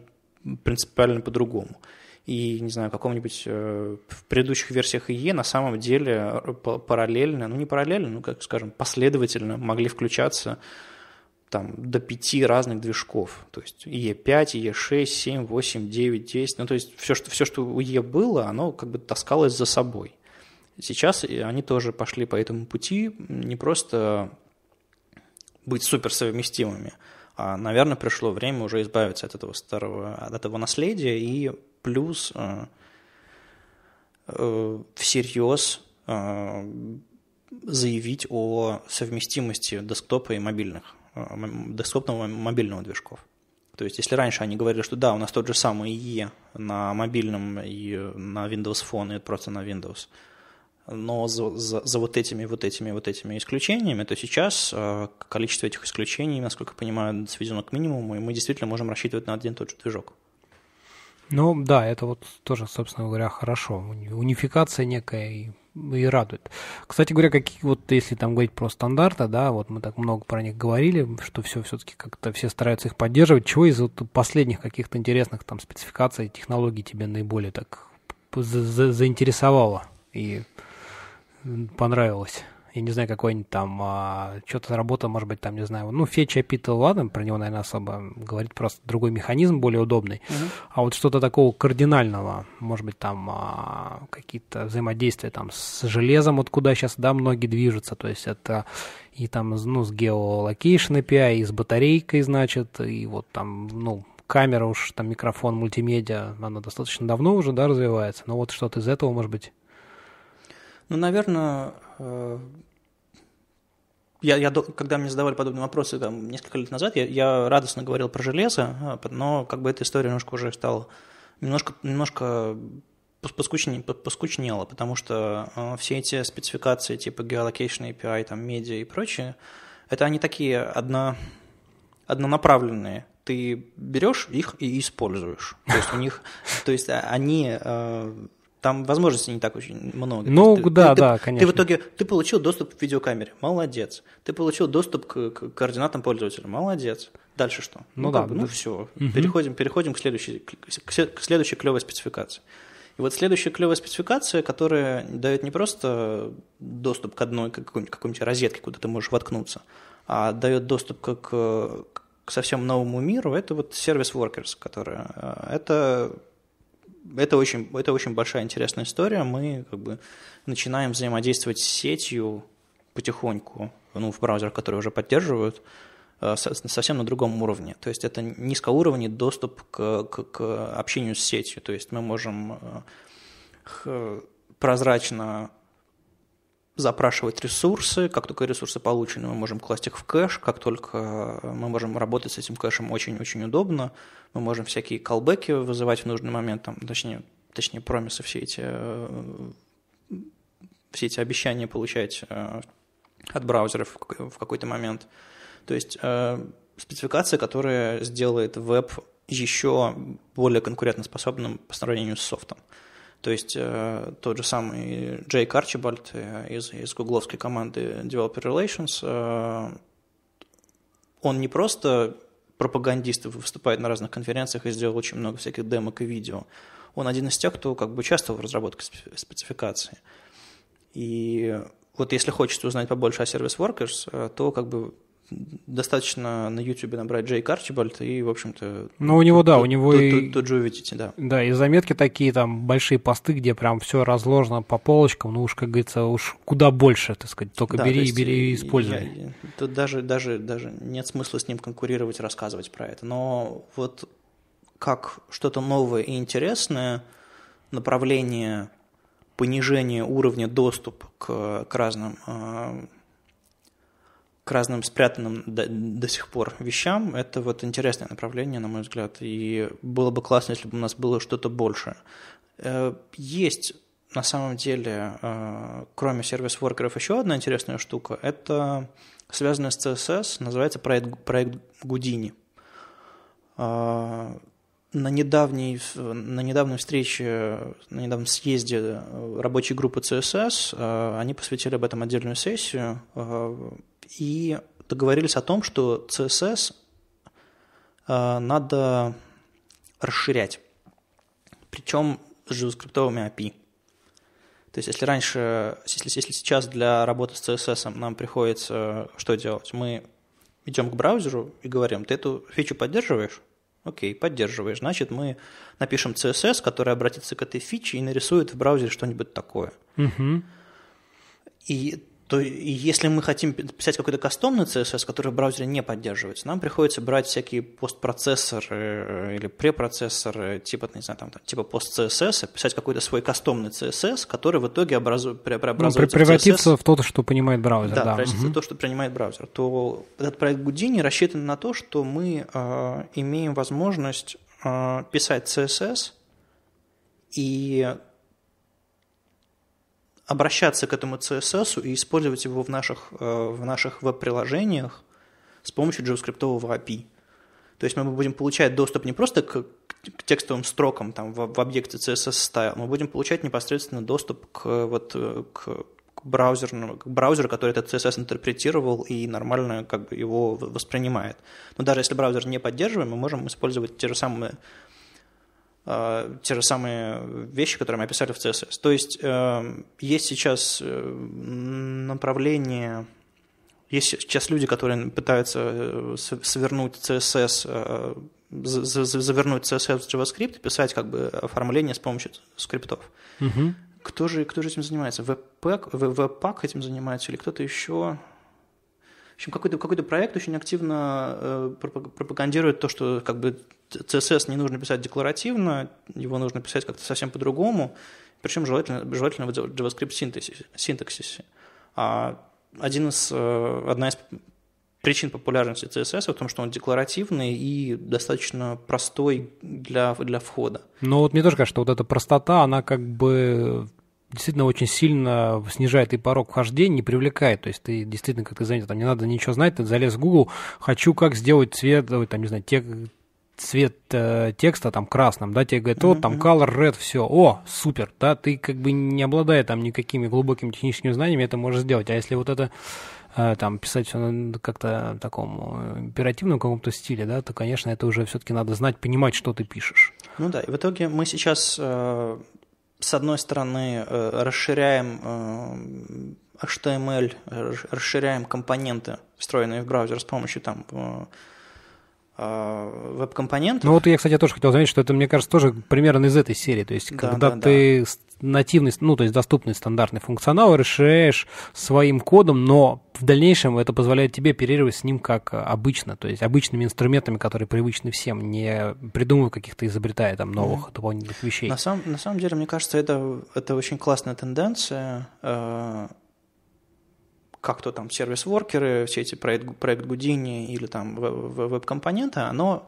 принципиально по-другому и, не знаю, каком-нибудь э, в предыдущих версиях IE на самом деле э, параллельно, ну не параллельно, ну как скажем, последовательно могли включаться там, до пяти разных движков. То есть E5, E6, 7, 8, 9, 10. Ну, то есть все, что, все, что у E было, оно как бы таскалось за собой. Сейчас э, они тоже пошли по этому пути не просто быть суперсовместимыми, а, наверное, пришло время уже избавиться от этого старого, от этого наследия и Плюс э, э, всерьез э, заявить о совместимости десктопа и мобильных, десктопного и мобильного движков. То есть, если раньше они говорили, что да, у нас тот же самый E на мобильном и на Windows Phone, и просто на Windows, но за, за, за вот этими, вот этими, вот этими исключениями, то сейчас количество этих исключений, насколько я понимаю, сведено к минимуму, и мы действительно можем рассчитывать на один и тот же движок. Ну да, это вот тоже, собственно говоря, хорошо. Унификация некая и, и радует. Кстати говоря, какие вот, если там говорить про стандарты, да, вот мы так много про них говорили, что все все-таки как-то все стараются их поддерживать. Чего из вот последних каких-то интересных там спецификаций, технологий тебе наиболее так за -за заинтересовало и понравилось? я не знаю, какой-нибудь там, а, что-то работа, может быть, там, не знаю, ну, Феча Пита, ладно, про него, наверное, особо говорит, просто другой механизм, более удобный, угу. а вот что-то такого кардинального, может быть, там а, какие-то взаимодействия там с железом, вот куда сейчас, да, многие движутся, то есть это и там, ну, с геолокейшн API, и с батарейкой, значит, и вот там, ну, камера уж, там микрофон, мультимедиа, она достаточно давно уже, да, развивается, но вот что-то из этого, может быть? Ну, наверное, Э, я, я, когда мне задавали подобные вопросы там, несколько лет назад, я, я радостно говорил про железо, а, но как бы эта история немножко уже стала немножко, немножко поскучнее, поскучнела, потому что э, все эти спецификации типа Geolocation API, там, медиа и прочее, это они такие одно, однонаправленные. Ты берешь их и используешь. То есть у них, то есть а, они там возможностей не так очень много. Ну, ты, да, ты, да, ты, конечно. Ты в итоге, ты получил доступ к видеокамере, молодец. Ты получил доступ к, к координатам пользователя, молодец. Дальше что? Ну, ну да, да. ну все. Угу. Переходим, переходим к следующей, к, к следующей клевой спецификации. И вот следующая клевая спецификация, которая дает не просто доступ к одной к какой-нибудь, какой-нибудь розетке, куда ты можешь воткнуться, а дает доступ к, к, к совсем новому миру, это вот сервис Workers, который э, это это очень, это очень большая интересная история. Мы как бы начинаем взаимодействовать с сетью потихоньку, ну, в браузерах, которые уже поддерживают, э, совсем на другом уровне. То есть это низкоуровневый доступ к, к, к общению с сетью. То есть мы можем э, прозрачно запрашивать ресурсы. Как только ресурсы получены, мы можем класть их в кэш. Как только э, мы можем работать с этим кэшем очень-очень удобно, мы можем всякие колбеки вызывать в нужный момент, там, точнее, точнее, промисы все эти, э, все эти обещания получать э, от браузеров в какой-то момент. То есть спецификация, которая сделает веб еще более конкурентоспособным по сравнению с софтом. То есть э, тот же самый Джейк Арчибальд э, из, из гугловской команды Developer Relations, э, он не просто пропагандист выступает на разных конференциях и сделал очень много всяких демок и видео, он один из тех, кто как бы участвовал в разработке спецификации. И вот если хочется узнать побольше о Service Workers, то как бы достаточно на YouTube набрать Джей Карчибальд и, в общем-то... Ну, у него, тут, да, у него тут, и... Тут, тут же увидите, да. Да, и заметки такие, там, большие посты, где прям все разложено по полочкам, ну уж, как говорится, уж куда больше, так сказать, только да, бери, то есть, бери и используй. я, тут даже, даже, даже нет смысла с ним конкурировать, рассказывать про это, но вот как что-то новое и интересное, направление понижения уровня доступа к, к разным а, к разным спрятанным до, до сих пор вещам, это вот интересное направление, на мой взгляд. И было бы классно, если бы у нас было что-то больше. Э, есть на самом деле, э, кроме сервис-воркеров, еще одна интересная штука. Это связанная с CSS, называется проект, проект Гудини. Э, на недавней, на недавней встрече, на недавнем съезде рабочей группы CSS они посвятили об этом отдельную сессию и договорились о том, что CSS э, надо расширять, причем с JavaScript API. То есть если раньше, если, если сейчас для работы с CSS нам приходится э, что делать? Мы идем к браузеру и говорим, ты эту фичу поддерживаешь? Окей, поддерживаешь. Значит, мы напишем CSS, который обратится к этой фиче и нарисует в браузере что-нибудь такое. Угу. И то если мы хотим писать какой-то кастомный CSS, который в браузере не поддерживается, нам приходится брать всякие постпроцессоры э, или препроцессоры типа, не знаю, там, там, типа пост-CSS, писать какой-то свой кастомный CSS, который в итоге образу... Ну, преобразуется ну, превратится в, CSS. в то, что понимает браузер. Да, да. превратится угу. в то, что принимает браузер. То этот проект Гудини рассчитан на то, что мы э, имеем возможность э, писать CSS и обращаться к этому CSS и использовать его в наших, э, в наших веб-приложениях с помощью JavaScript API. То есть мы будем получать доступ не просто к, к текстовым строкам там, в, в объекте CSS Style, мы будем получать непосредственно доступ к, вот, э, к, к, браузерному, к браузеру, который этот CSS интерпретировал и нормально как бы, его воспринимает. Но даже если браузер не поддерживаем, мы можем использовать те же самые Э, те же самые вещи, которые мы описали в CSS. То есть э, есть сейчас э, направление, есть сейчас люди, которые пытаются свернуть CSS, завернуть CSS в JavaScript и писать как бы оформление с помощью скриптов. Угу. Кто же, кто же этим занимается? Веб-пак, веб-пак этим занимается или кто-то еще? В общем, какой-то какой проект очень активно э, пропагандирует то, что как бы CSS не нужно писать декларативно, его нужно писать как-то совсем по-другому, причем желательно, желательно в JavaScript синтаксисе. синтаксисе. А один из, э, одна из причин популярности CSS в том, что он декларативный и достаточно простой для, для входа. Ну вот мне тоже кажется, что вот эта простота, она как бы действительно очень сильно снижает и порог вхождения, не привлекает. То есть ты действительно, как ты заметил, там не надо ничего знать, ты залез в Google, хочу как сделать цвет, там, не знаю, те, цвет э, текста там красным, да, тебе говорят, вот там color red, все, о, супер, да, ты как бы не обладая там никакими глубокими техническими знаниями, это можешь сделать, а если вот это э, там писать все как-то в таком э, императивном каком-то стиле, да, то, конечно, это уже все-таки надо знать, понимать, что ты пишешь. Ну да, и в итоге мы сейчас э, с одной стороны, э, расширяем э, HTML, э, расширяем компоненты, встроенные в браузер с помощью там а, веб-компонентов. Ну вот я, кстати, тоже хотел заметить, что это, мне кажется, тоже примерно из этой серии. То есть, да, когда да, ты да. нативный, ну, то есть доступный стандартный функционал расширяешь своим кодом, но в дальнейшем это позволяет тебе оперировать с ним как обычно, то есть обычными инструментами, которые привычны всем, не придумывая каких-то, изобретая там новых mm-hmm. дополнительных вещей. На самом, на самом деле, мне кажется, это, это очень классная тенденция, а, как то там сервис-воркеры, все эти проект, проект Гудини или там веб-компоненты, оно,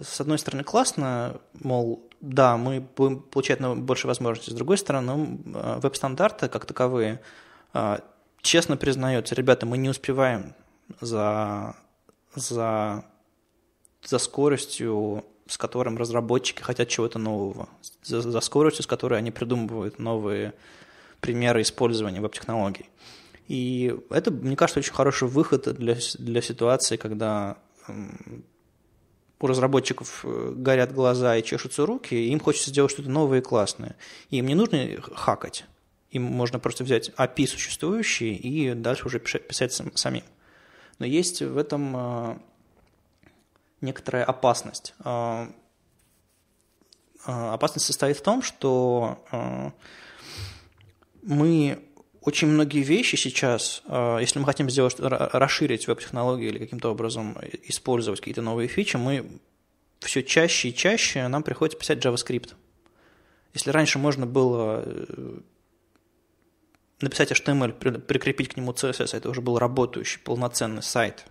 с одной стороны, классно, мол, да, мы будем получать больше возможностей, с другой стороны, а, веб-стандарты как таковые а, честно признаются, ребята, мы не успеваем за, за, за скоростью, с которым разработчики хотят чего-то нового, за, за скоростью, с которой они придумывают новые примеры использования веб-технологий. И это, мне кажется, очень хороший выход для, для ситуации, когда у разработчиков э, горят глаза и чешутся руки, и им хочется сделать что-то новое и классное. им не нужно хакать. Им можно просто взять API существующие и дальше уже писать самим. Но есть в этом э, некоторая опасность. Э, опасность состоит в том, что мы очень многие вещи сейчас, а, если мы хотим сделать, расширить веб-технологии или каким-то образом использовать какие-то новые фичи, мы все чаще и чаще нам приходится писать JavaScript. Если раньше можно было э, написать HTML, прикрепить к нему CSS, это уже был работающий, полноценный сайт,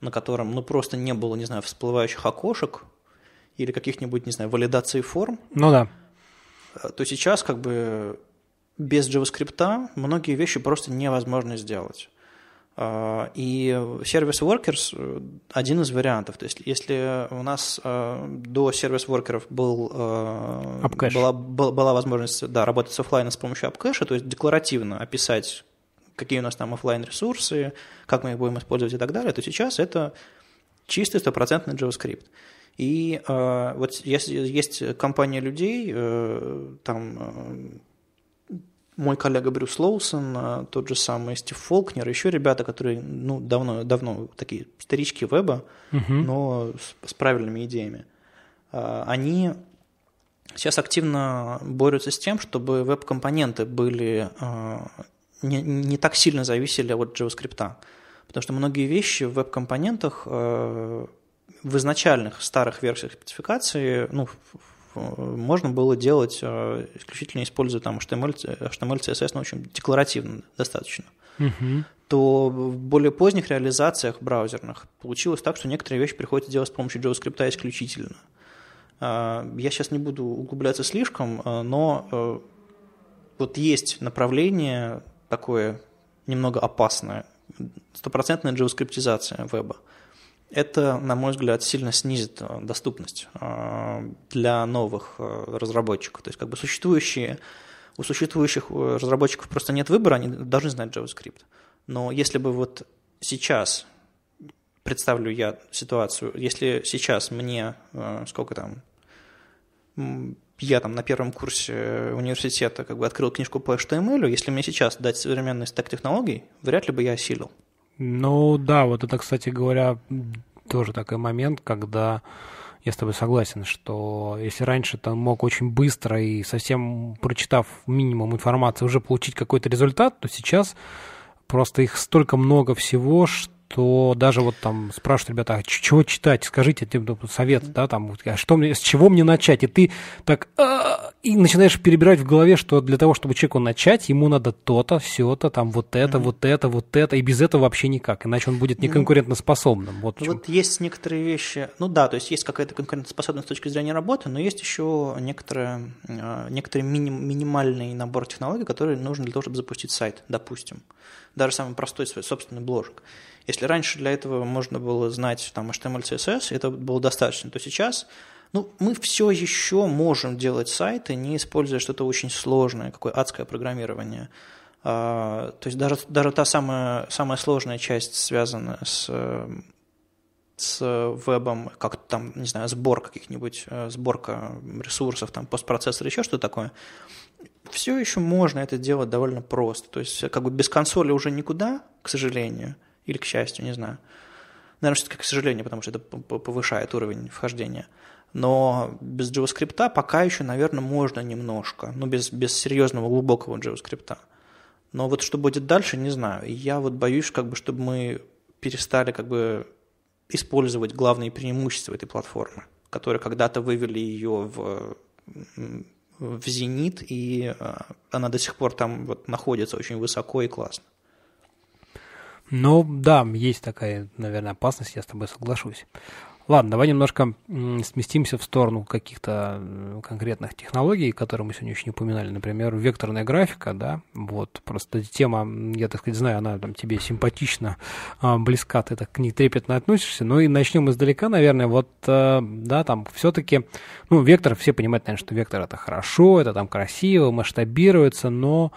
на котором ну, просто не было, не знаю, всплывающих окошек или каких-нибудь, не знаю, валидаций форм. Ну да. Э, то сейчас как бы без JavaScript многие вещи просто невозможно сделать. А, и сервис workers э, один из вариантов. То есть, если у нас э, до сервис воркеров был, э, была, была возможность да, работать с офлайна с помощью апкэша, то есть декларативно описать, какие у нас там офлайн ресурсы, как мы их будем использовать и так далее, то сейчас это чистый стопроцентный JavaScript. И вот есть, есть компания людей, там мой коллега Брюс Лоусон, а, тот же самый Стив Фолкнер, еще ребята, которые ну, давно, давно такие старички веба, угу. но с, с правильными идеями, а, они сейчас активно борются с тем, чтобы веб-компоненты были а, не, не так сильно зависели от JavaScript. Потому что многие вещи в веб-компонентах в изначальных старых версиях спецификации, ну, можно было делать э, исключительно используя там HTML, HTML CSS, но ну, очень декларативно достаточно, угу. то в более поздних реализациях браузерных получилось так, что некоторые вещи приходится делать с помощью JavaScript исключительно. Э, я сейчас не буду углубляться слишком, э, но вот есть направление такое немного опасное, стопроцентная JavaScriptизация веба. Это, на мой взгляд, сильно снизит э, доступность э, для новых э, разработчиков. То есть как бы существующие, у существующих разработчиков просто нет выбора, они должны знать JavaScript. Но если бы вот сейчас представлю я ситуацию, если сейчас мне, сколько там, я там на первом курсе университета как бы открыл книжку по HTML, эм если мне сейчас дать современный стек технологий, вряд ли бы я осилил. Ну да, вот это, кстати говоря, тоже такой момент, когда я с тобой согласен, что если раньше ты мог очень быстро и совсем прочитав минимум информации уже получить какой-то результат, то сейчас просто их столько много всего, что то даже вот там спрашивают ребята, а чего читать, скажите ты, ну, совет, да, там, а что мне, с чего мне начать? И ты так и начинаешь перебирать в голове, что для того, чтобы человеку начать, ему надо то-то, все-то, там вот это, mm-hmm. вот это, вот это, и без этого вообще никак, иначе он будет ну, неконкурентоспособным. Вот, ну вот есть некоторые вещи, ну да, то есть есть какая-то конкурентоспособность с точки зрения работы, но есть еще некоторые, а, некоторые миним, минимальный набор технологий, которые нужен для того, чтобы запустить сайт, допустим, даже самый простой свой собственный бложек. Если раньше для этого можно было знать там, HTML, CSS, это было достаточно, то сейчас ну, мы все еще можем делать сайты, не используя что-то очень сложное, какое адское программирование. А, то есть даже, даже та самая, самая сложная часть связанная с, с вебом, как там, не знаю, сбор каких-нибудь, э, сборка ресурсов, там, постпроцессор, еще что такое, все еще можно это делать довольно просто. То есть как бы без консоли уже никуда, к сожалению – или к счастью, не знаю. Наверное, все-таки к сожалению, потому что это повышает уровень вхождения. Но без JavaScript пока еще, наверное, можно немножко. Ну, без, без серьезного, глубокого JavaScript. Но вот что будет дальше, не знаю. я вот боюсь, как бы, чтобы мы перестали как бы использовать главные преимущества этой платформы, которые когда-то вывели ее в, в зенит, и а, она до сих пор там вот находится очень высоко и классно. Ну, да, есть такая, наверное, опасность, я с тобой соглашусь. Ладно, давай немножко сместимся в сторону каких-то конкретных технологий, которые мы сегодня еще не упоминали. Например, векторная графика, да, вот, просто тема, я, так сказать, знаю, она там тебе симпатична, близка, ты так к ней трепетно относишься. Ну и начнем издалека, наверное, вот, э, да, там все-таки, ну, вектор, все понимают, наверное, что вектор это хорошо, это там красиво, масштабируется, но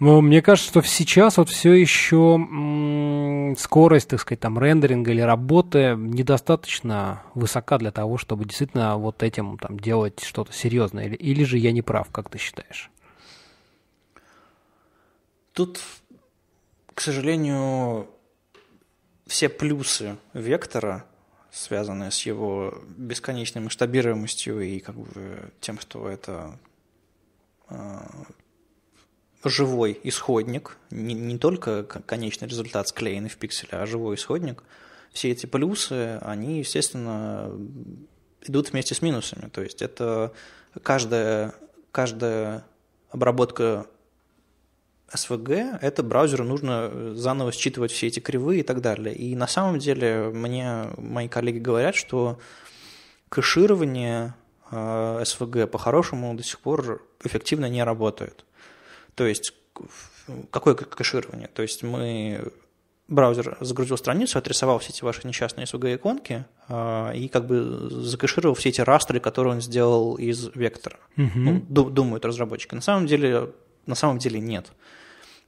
ну, Мне кажется, что сейчас вот все еще скорость, так сказать, там рендеринга или работы недостаточно высока для того, чтобы действительно вот этим там делать что-то серьезное. Или, или же я не прав, как ты считаешь? Тут, к сожалению, все плюсы вектора, связанные с его бесконечной масштабируемостью и как бы тем, что это а, живой исходник, не, не только конечный результат склеенный в пикселе, а живой исходник, все эти плюсы, они, естественно, идут вместе с минусами. То есть это каждая, каждая обработка SVG, это браузеру нужно заново считывать все эти кривые и так далее. И на самом деле мне мои коллеги говорят, что кэширование SVG э, по-хорошему до сих пор эффективно не работает. То есть какое кэширование? То есть мы браузер загрузил страницу, отрисовал все эти ваши несчастные SVG-иконки э, а, и как бы закэшировал все эти растры, которые он сделал из вектора. Угу. Ну, думают разработчики. На самом деле, на самом деле нет.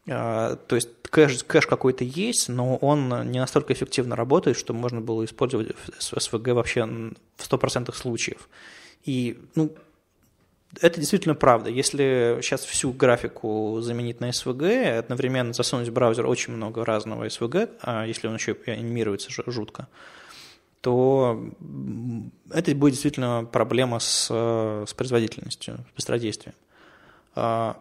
Э, то есть кэш, кэш какой-то есть, но он не настолько эффективно работает, чтобы можно было использовать SVG вообще в 100% случаев. И, ну, это действительно правда. Если сейчас всю графику заменить на SVG, одновременно засунуть в браузер очень много разного SVG, а если он еще анимируется жутко, то это будет действительно проблема с, с производительностью, с быстродействием. А,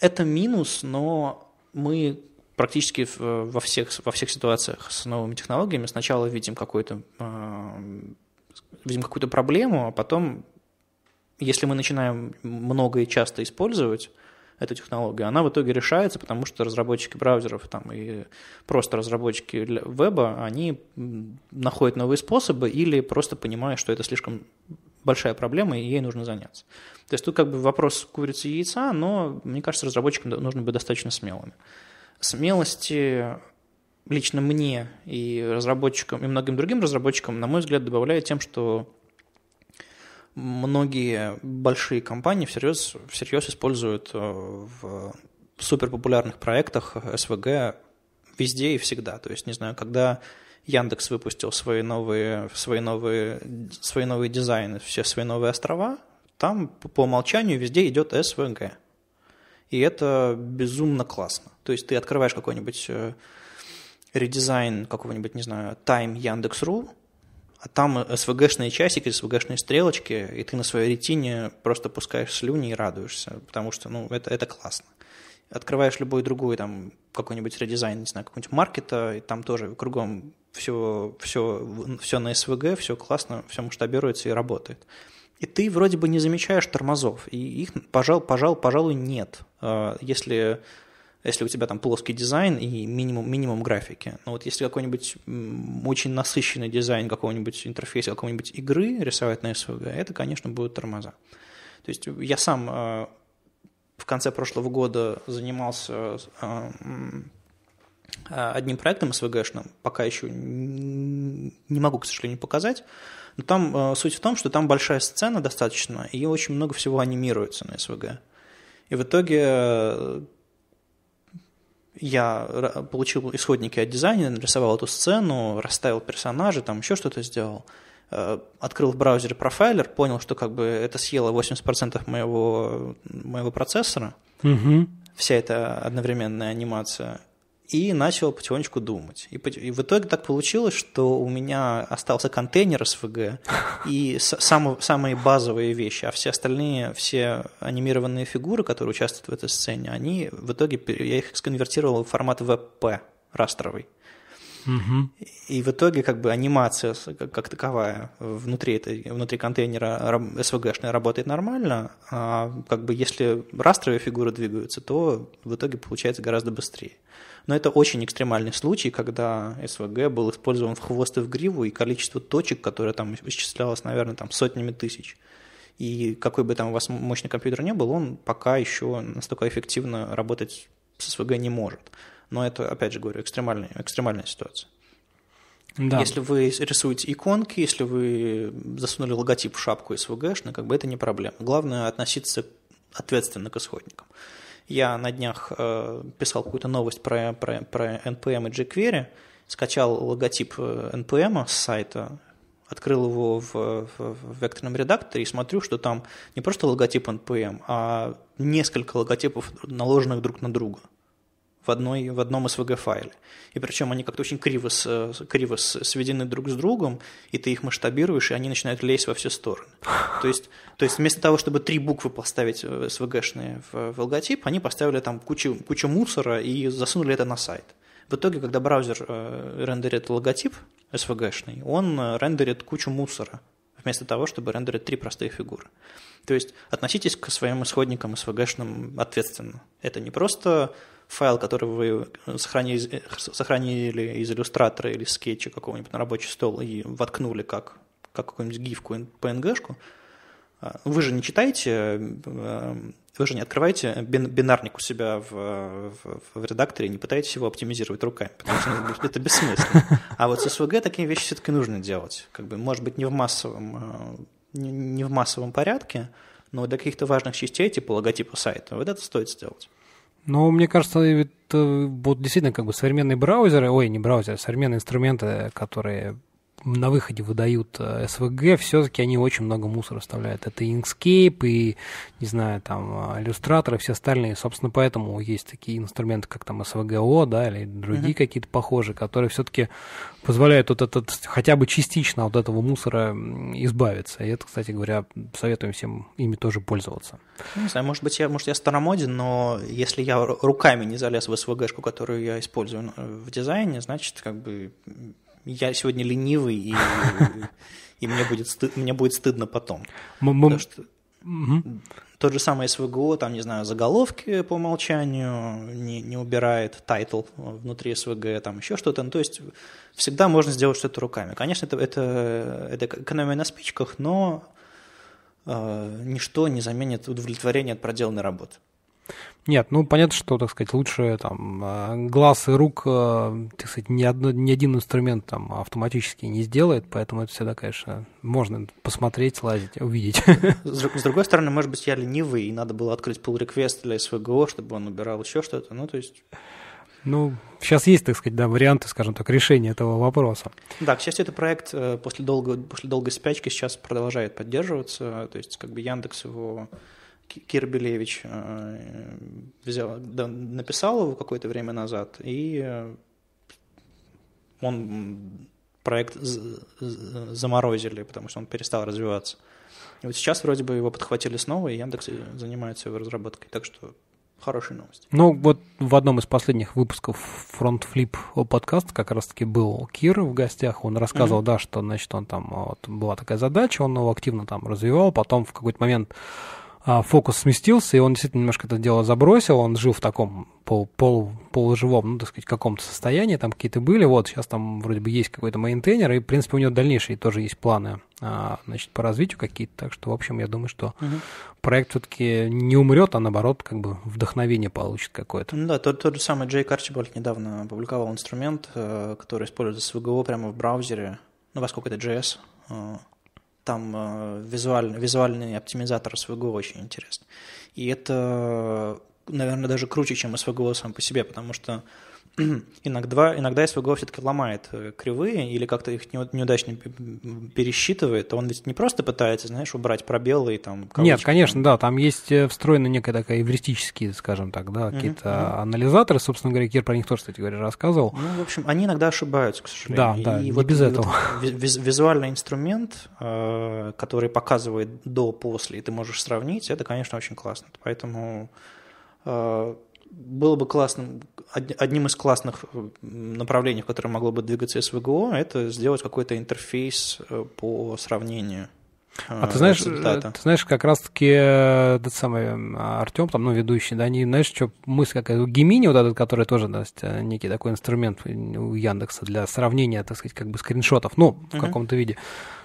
это минус, но мы практически во всех, во всех ситуациях с новыми технологиями сначала видим, какую-то, а, видим какую-то проблему, а потом если мы начинаем много и часто использовать эту технологию, она в итоге решается, потому что разработчики браузеров там, и просто разработчики веба, они находят новые способы или просто понимают, что это слишком большая проблема, и ей нужно заняться. То есть тут как бы вопрос курицы и яйца, но, мне кажется, разработчикам нужно быть достаточно смелыми. Смелости лично мне и разработчикам, и многим другим разработчикам, на мой взгляд, добавляет тем, что многие большие компании всерьез, всерьез используют э, в суперпопулярных проектах СВГ везде и всегда. То есть, не знаю, когда Яндекс выпустил свои новые, свои новые, свои новые дизайны, все свои новые острова, там по умолчанию везде идет СВГ. И это безумно классно. То есть ты открываешь какой-нибудь э, редизайн какого-нибудь, не знаю, Time Яндекс.ру, а там СВГшные часики, СВГшные стрелочки, и ты на своей ретине просто пускаешь слюни и радуешься, потому что, ну, это, это классно. Открываешь любой другой, там, какой-нибудь редизайн, не знаю, какого-нибудь маркета, и там тоже кругом все, все, все на СВГ, все классно, все масштабируется и работает. И ты вроде бы не замечаешь тормозов, и их, пожал, пожал, пожалуй, нет. А, если если у тебя там плоский дизайн и минимум, минимум графики. Но вот если какой-нибудь очень насыщенный дизайн какого-нибудь интерфейса, какой-нибудь игры рисовать на SVG, это, конечно, будут тормоза. То есть я сам э, в конце прошлого года занимался э, э одним проектом SVG-шным, пока еще не могу, к сожалению, показать, но там э, суть в том, что там большая сцена достаточно, и очень много всего анимируется на SVG. И в итоге э, я получил исходники от дизайна, нарисовал эту сцену, расставил персонажи, там еще что-то сделал. Э, открыл в браузере профайлер, понял, что как бы это съело 80% моего, моего процессора. Угу. Вся эта одновременная анимация и начал потихонечку думать. И, и в итоге так получилось, что у меня остался контейнер СВГ [laughs] и сам, самые базовые вещи, а все остальные, все анимированные фигуры, которые участвуют в этой сцене, они в итоге, я их сконвертировал в формат ВП растровый. Угу. И в итоге как бы анимация как, как таковая внутри, этой, внутри контейнера SVG-шная работает нормально, а как бы если растровые фигуры двигаются, то в итоге получается гораздо быстрее. Но это очень экстремальный случай, когда СВГ был использован в хвост и в гриву, и количество точек, которое там исчислялось, наверное, там сотнями тысяч. И какой бы там у вас мощный компьютер не был, он пока еще настолько эффективно работать с СВГ не может. Но это, опять же говорю, экстремальная, экстремальная ситуация. Да. Если вы рисуете иконки, если вы засунули логотип в шапку СВГшный, как бы это не проблема. Главное относиться ответственно к исходникам. Я на днях э, писал какую-то новость про, про, про NPM и jQuery, скачал логотип NPM э, с сайта, открыл его в, в, в векторном редакторе и смотрю, что там не просто логотип NPM, а несколько логотипов, наложенных друг на друга – в, одной, в одном SVG файле. И причем они как-то очень криво, с, э, криво сведены друг с другом, и ты их масштабируешь, и они начинают лезть во все стороны. То есть, то есть вместо того, чтобы три буквы поставить э, SVG-шные в, в логотип, они поставили там кучу, кучу мусора и засунули это на сайт. В итоге, когда браузер э, рендерит логотип SVG-шный, он рендерит кучу мусора вместо того, чтобы рендерить три простые фигуры. То есть относитесь к своим исходникам SVG-шным ответственно. Это не просто файл, который вы э, сохранили, э, сохранили из иллюстратора или скетча какого-нибудь на рабочий стол и воткнули как, как какую-нибудь гифку, PNG-шку, а, вы же не читаете, э, вы же не открываете бинарник у себя в, в, в редакторе, не пытаетесь его оптимизировать руками, потому что это бессмысленно. А вот с SVG такие вещи все-таки нужно делать. Как бы, может быть, не в массовом, не в массовом порядке, но для каких-то важных частей, типа логотипа сайта, вот это стоит сделать. Ну, мне кажется, это будут э, действительно как бы современные браузеры, ой, не браузеры, а современные инструменты, которые на выходе выдают э, СВГ, все-таки они очень много мусора оставляют. Это Inkscape и, не знаю, там, э, иллюстраторы, все остальные. Собственно, поэтому есть такие инструменты, как там СВГО, да, или другие uh-huh. какие-то похожие, которые все-таки позволяют вот этот, хотя бы частично от этого мусора избавиться. И это, кстати говоря, советуем всем ими тоже пользоваться. Ну, не знаю, может быть, я, может, я старомоден, но если я руками не залез в СВГшку, которую я использую э, в дизайне, значит, как бы я сегодня ленивый, и, и мне, будет стыд, мне будет стыдно потом. Потому что тот же самый СВГО, там, не знаю, заголовки по умолчанию не, не убирает, тайтл внутри СВГ, там еще что-то. Ну, то есть всегда можно сделать что-то руками. Конечно, это, это, это экономия на спичках, но э, ничто не заменит удовлетворение от проделанной работы. Нет, ну понятно, что, так сказать, лучше там а, глаз и рук, а, так сказать, ни, одно, ни один инструмент там автоматически не сделает, поэтому это всегда, конечно, можно посмотреть, лазить, увидеть. С, другой стороны, может быть, я ленивый, и надо было открыть pull request для SVGO, чтобы он убирал еще что-то, ну то есть... Ну, сейчас есть, так сказать, да, варианты, скажем так, решения этого вопроса. Да, к счастью, этот проект э, после, долго, после долгой спячки сейчас продолжает поддерживаться, то есть как бы Яндекс его Кир Белевич э, взял, да, написал его какое-то время назад, и э, он проект заморозили, потому что он перестал развиваться. И вот сейчас вроде бы его подхватили снова, и Яндекс э, занимается его разработкой. Так что хорошие новости. Ну, вот в одном из последних выпусков Front Flip подкаст как раз-таки был Кир в гостях. Он рассказывал, mm-hmm. да, что, значит, он там, вот, была такая задача, он его активно там развивал, потом в какой-то момент а, фокус сместился, и он действительно немножко это дело забросил, он жил в таком пол, пол, полуживом, ну, так сказать, каком-то состоянии, там какие-то были, вот, сейчас там вроде бы есть какой-то мейнтейнер, и, в принципе, у него дальнейшие тоже есть планы, а, значит, по развитию какие-то, так что, в общем, я думаю, что угу. проект все-таки не умрет, а наоборот, как бы вдохновение получит какое-то. Ну да, тот, тот же самый Джей Карчибальд недавно опубликовал инструмент, э, который используется с VGO прямо в браузере, ну, поскольку это JS, там э, визуальный, визуальный оптимизатор SVG очень интересный. И это, наверное, даже круче, чем SVG сам по себе, потому что [clears throat] иногда, иногда SVGO все-таки ломает э, кривые или как-то их неудачно пересчитывает, то он ведь не просто пытается, знаешь, убрать пробелы и там... Кавычки, Нет, конечно, да, там есть э, встроена некая такая эвристические, скажем так, да, какие-то mm-hmm. анализаторы, собственно говоря, Кир про них тоже, кстати говоря, рассказывал. Ну, в общем, они иногда ошибаются, к сожалению. Да, да, и не вот, без и этого. Вот визуальный инструмент, э, который показывает до-после, и ты можешь сравнить, это, конечно, очень классно. Поэтому было бы классно одним из классных э, направлений, в котором могло бы двигаться СВГО, это сделать какой-то интерфейс э, по сравнению. А э, ты знаешь, результата. ты знаешь, как раз-таки этот самый Артем, там, ну, ведущий, да, они знаешь, что мысль какая-то, Гемини вот этот, который тоже, да, некий такой инструмент у Яндекса для сравнения, так сказать, как бы скриншотов, ну, в uh-huh. каком-то виде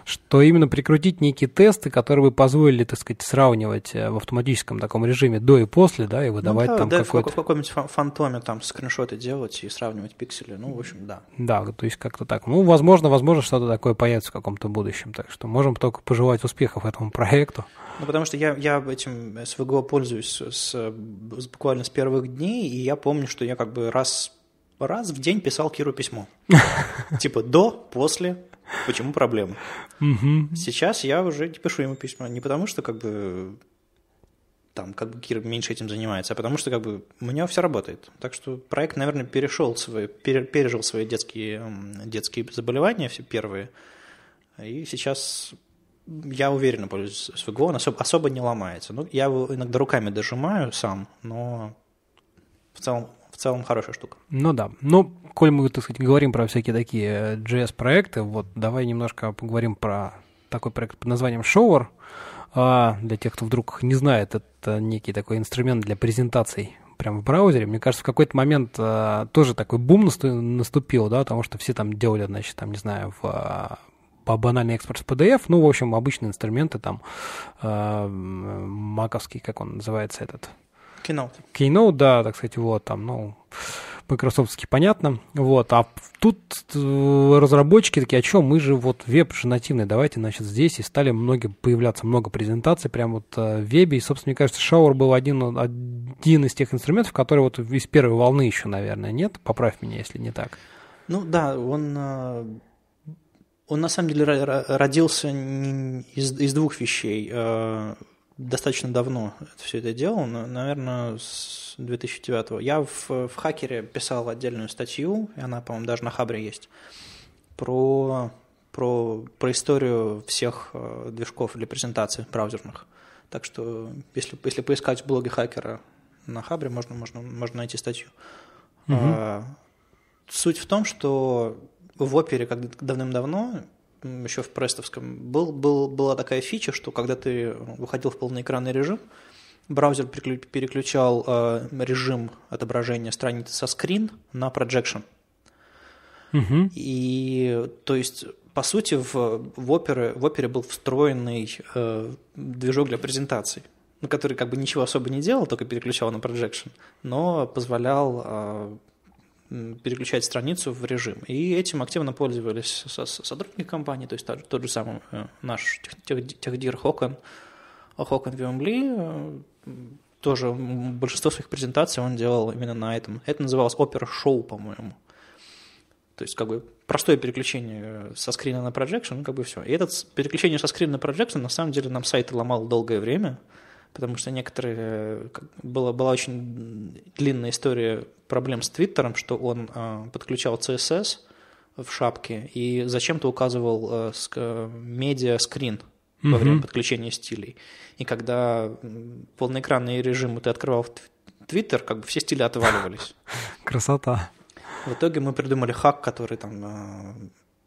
что именно прикрутить некие тесты, которые бы позволили, так сказать, сравнивать э, в автоматическом таком режиме до и после, да, и выдавать ну, да, там да, какой-то... в каком-нибудь фантоме там скриншоты делать и сравнивать пиксели, ну, в общем, да. Да, то есть как-то так. Ну, возможно, возможно, что-то такое появится в каком-то будущем, так что можем только пожелать успехов этому проекту. Ну, потому что я, я этим э, СВГО пользуюсь с, э, с, буквально с первых дней, и я помню, что я как бы раз раз в день писал Киру письмо. [laughs] Типа до, после, Почему проблема? Сейчас я уже не пишу ему письма. Не потому, что как бы там как бы Кир меньше этим занимается, а потому что как бы у меня все работает. Так что проект, наверное, перешел свои, пережил свои детские, детские заболевания все первые. И сейчас я уверенно пользуюсь СВГО, он особо, особо не ломается. Ну, я его иногда руками дожимаю сам, но в целом целом хорошая штука. Ну да. Ну, коль мы, так сказать, говорим про всякие такие JS-проекты, вот давай немножко поговорим про такой проект под названием Shower. А, для тех, кто вдруг не знает, это некий такой инструмент для презентаций прямо в браузере. Мне кажется, в какой-то момент а, тоже такой бум наступил, да, потому что все там делали, значит, там, не знаю, в по банальный экспорт в PDF, ну, в общем, обычные инструменты там, э, маковский, как он называется этот, Keynote. Keynote, да, так сказать, вот там, ну, Microsoft понятно. Вот, а тут э, разработчики такие, а что, мы же вот веб же нативный, давайте, значит, здесь. И стали многие появляться, много презентаций прямо вот э, в вебе. И, собственно, мне кажется, Шаур был один, один из тех инструментов, который вот из первой волны еще, наверное, нет? Поправь меня, если не так. Ну да, он э, он на самом деле родился из, из двух вещей достаточно давно все это делал, но, наверное, с 2009 -го. Я в, в «Хакере» писал отдельную статью, и она, по-моему, даже на «Хабре» есть, про, про, про историю всех э, движков для презентации браузерных. Так что, если, если поискать в блоге «Хакера» на «Хабре», можно, можно, можно найти статью. Угу. А, суть в том, что в опере как давным-давно еще в престовском, был, был, была такая фича, что когда ты ну, выходил в полноэкранный режим, браузер переключал э, режим отображения страницы со скрин на projection. Угу. И то есть, по сути, в, в, опере, в опере был встроенный э, движок для презентаций, ну, который как бы ничего особо не делал, только переключал на projection, но позволял а, переключать страницу в режим. И этим активно пользовались сотрудники компании, то есть тот, тот же самый э, наш тех, тех, техдир Хокон, э, Хокон Вимли, э, тоже большинство своих презентаций он делал именно на этом. Это называлось опера шоу, по-моему. То есть, как бы, простое переключение со скрина на projection, ну, как бы все. И это переключение со скрина на projection, на самом деле, нам сайты ломал долгое время, потому что некоторые... Была, была очень длинная история проблем с Твиттером, что он а, подключал CSS в шапке и зачем-то указывал а, медиа-скрин во время подключения стилей. И когда полноэкранные режимы ты открывал Твиттер, как бы все стили отваливались. [laughs] Красота. В итоге мы придумали хак, который там, а,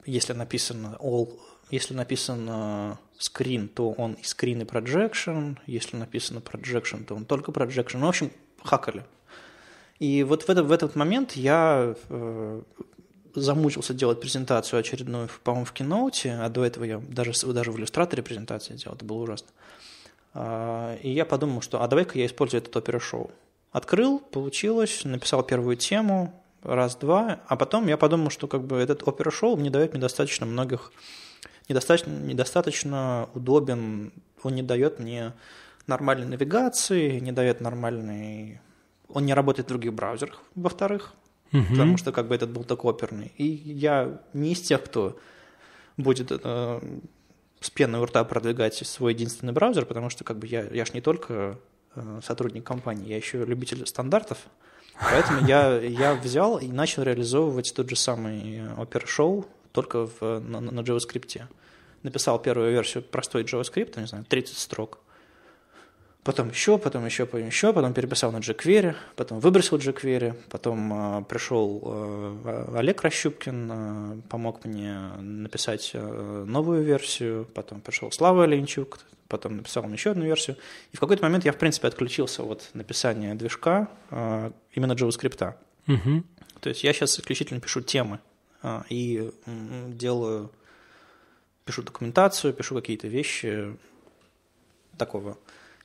если написано all если написано screen, то он и screen, и projection. Если написано projection, то он только projection. Ну, в общем, хакали. И вот в этот, в этот момент я э, замучился делать презентацию очередную, по-моему, в Keynote, а до этого я даже, даже в иллюстраторе презентации делал, это было ужасно. Э, и я подумал, что а давай-ка я использую этот опера шоу. Открыл, получилось, написал первую тему, раз-два, а потом я подумал, что как бы этот опера шоу мне дает недостаточно многих недостаточно, недостаточно удобен, он не дает мне нормальной навигации, не дает нормальной... Он не работает в других браузерах, во-вторых, угу. потому что как бы этот был такой оперный. И я не из тех, кто будет э, с пеной у рта продвигать свой единственный браузер, потому что как бы я, я ж не только э, сотрудник компании, я еще любитель стандартов, поэтому я, я взял и начал реализовывать тот же самый опер э, шоу только в, на, на JavaScript написал первую версию простой JavaScript, не знаю, 30 строк. Потом еще, потом еще, потом еще, потом переписал на jQuery, потом выбросил jQuery, потом э, пришел э, Олег Рощупкин, э, помог мне написать э, новую версию, потом пришел Слава Оленчук, потом написал мне еще одну версию. И в какой-то момент я, в принципе, отключился от написания движка э, именно JavaScript. Угу. То есть я сейчас исключительно пишу темы э, и делаю пишу документацию, пишу какие-то вещи такого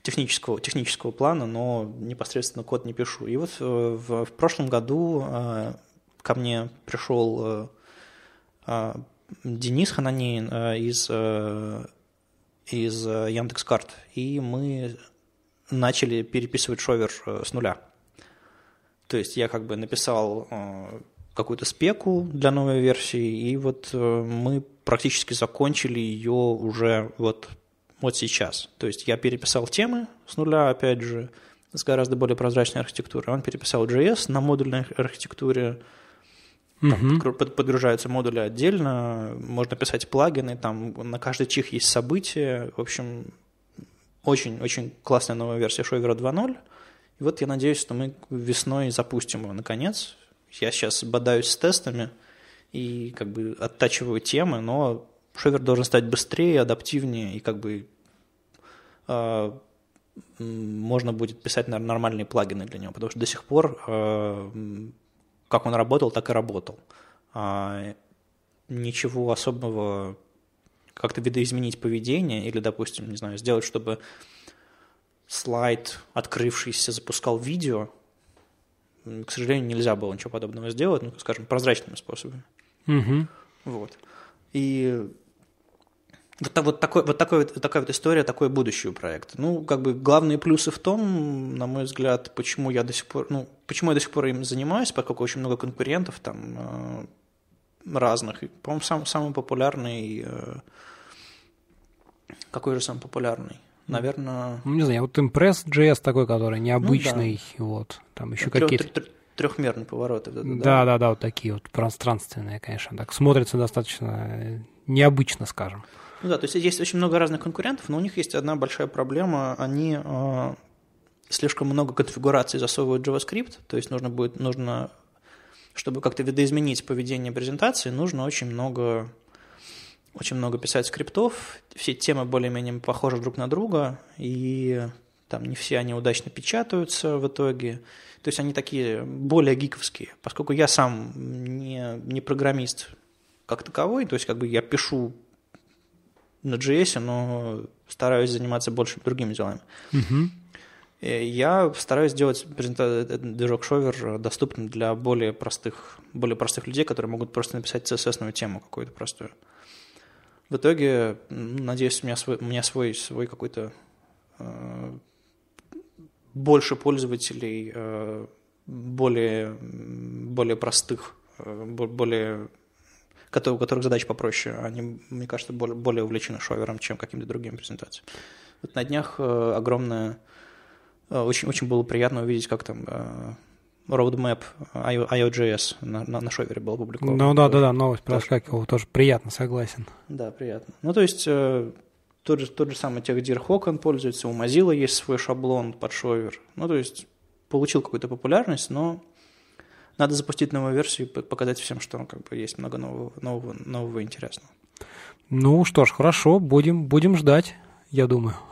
технического, технического плана, но непосредственно код не пишу. И вот э, в, в прошлом году э, ко мне пришел э, э Денис Хананин э, из, э, из э, Яндекс.Карт, и мы начали переписывать шовер с нуля. То есть я как бы написал какую-то спеку для новой версии, и вот мы практически закончили ее уже вот, вот сейчас. То есть я переписал темы с нуля, опять же, с гораздо более прозрачной архитектурой. Он переписал JS на модульной архитектуре, там подгружаются модули отдельно, можно писать плагины, там на каждый чих есть события. В общем, очень-очень классная новая версия Шойвера 2.0. И вот я надеюсь, что мы весной запустим его наконец. Я сейчас бодаюсь с тестами – и как бы оттачиваю темы, но шовер должен стать быстрее, адаптивнее и как бы э, можно будет писать наверное, нормальные плагины для него, потому что до сих пор э, как он работал, так и работал. Э, ничего особого как-то видоизменить поведение или, допустим, не знаю, сделать, чтобы слайд, открывшийся, запускал видео, к сожалению, нельзя было ничего подобного сделать, ну, скажем, прозрачными способами. Угу. Вот. И вот, вот, такой, вот, такой, вот такая вот история, такой будущий проект. Ну, как бы главные плюсы в том, на мой взгляд, почему я до сих пор, ну, почему я до сих пор им занимаюсь, поскольку очень много конкурентов там э, разных. по-моему, сам, самый популярный, э, какой же самый популярный? Наверное... Ну, не знаю, вот Impress.js такой, который необычный, ну, да. вот, там еще какие-то трехмерные повороты да, да, да, да, вот такие вот пространственные, конечно, так смотрится достаточно необычно, скажем. Ну да, то есть есть очень много разных конкурентов, но у них есть одна большая проблема. Они э, слишком много конфигураций засовывают JavaScript, то есть нужно будет, нужно, чтобы как-то видоизменить поведение презентации, нужно очень много очень много писать скриптов, все темы более-менее похожи друг на друга, и там не все они удачно печатаются в итоге. То есть они такие более гиковские, поскольку я сам не, не программист как таковой, то есть как бы я пишу на JS, но стараюсь заниматься больше другими делами. Угу. Я стараюсь сделать движок Шовер доступным для более простых, более простых людей, которые могут просто написать css тему какую-то простую. В итоге, надеюсь, у меня свой, у меня свой, свой какой-то э, больше пользователей э, более, более простых, э, более у которых задачи попроще, они, мне кажется, более, более увлечены шовером, чем какими-то другими презентациями. Вот на днях э, огромное, очень, очень было приятно увидеть, как там roadmap IOJS на, на, на шовере был опубликован. Ну да, да, да, новость проскакивала, тоже приятно, согласен. Да, приятно. Ну то есть тот же, тот же самый техдир Хокон пользуется, у Mozilla есть свой шаблон под шовер. Ну, то есть получил какую-то популярность, но надо запустить новую версию и показать всем, что ну, как бы, есть много нового, нового, нового интересного. Ну что ж, хорошо, будем, будем ждать, я думаю. [laughs]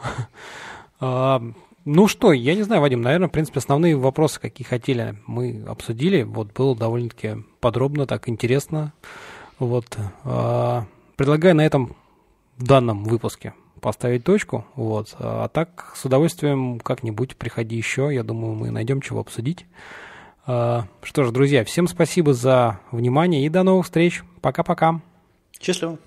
А, ну что, я не знаю, Вадим, наверное, в принципе, основные вопросы, какие хотели, мы обсудили. Вот было довольно-таки подробно, так интересно. Вот. А, предлагаю на этом данном выпуске поставить точку. Вот. А так с удовольствием как-нибудь приходи еще. Я думаю, мы найдем чего обсудить. А, что ж, друзья, всем спасибо за внимание и до новых встреч. Пока-пока. Счастливо.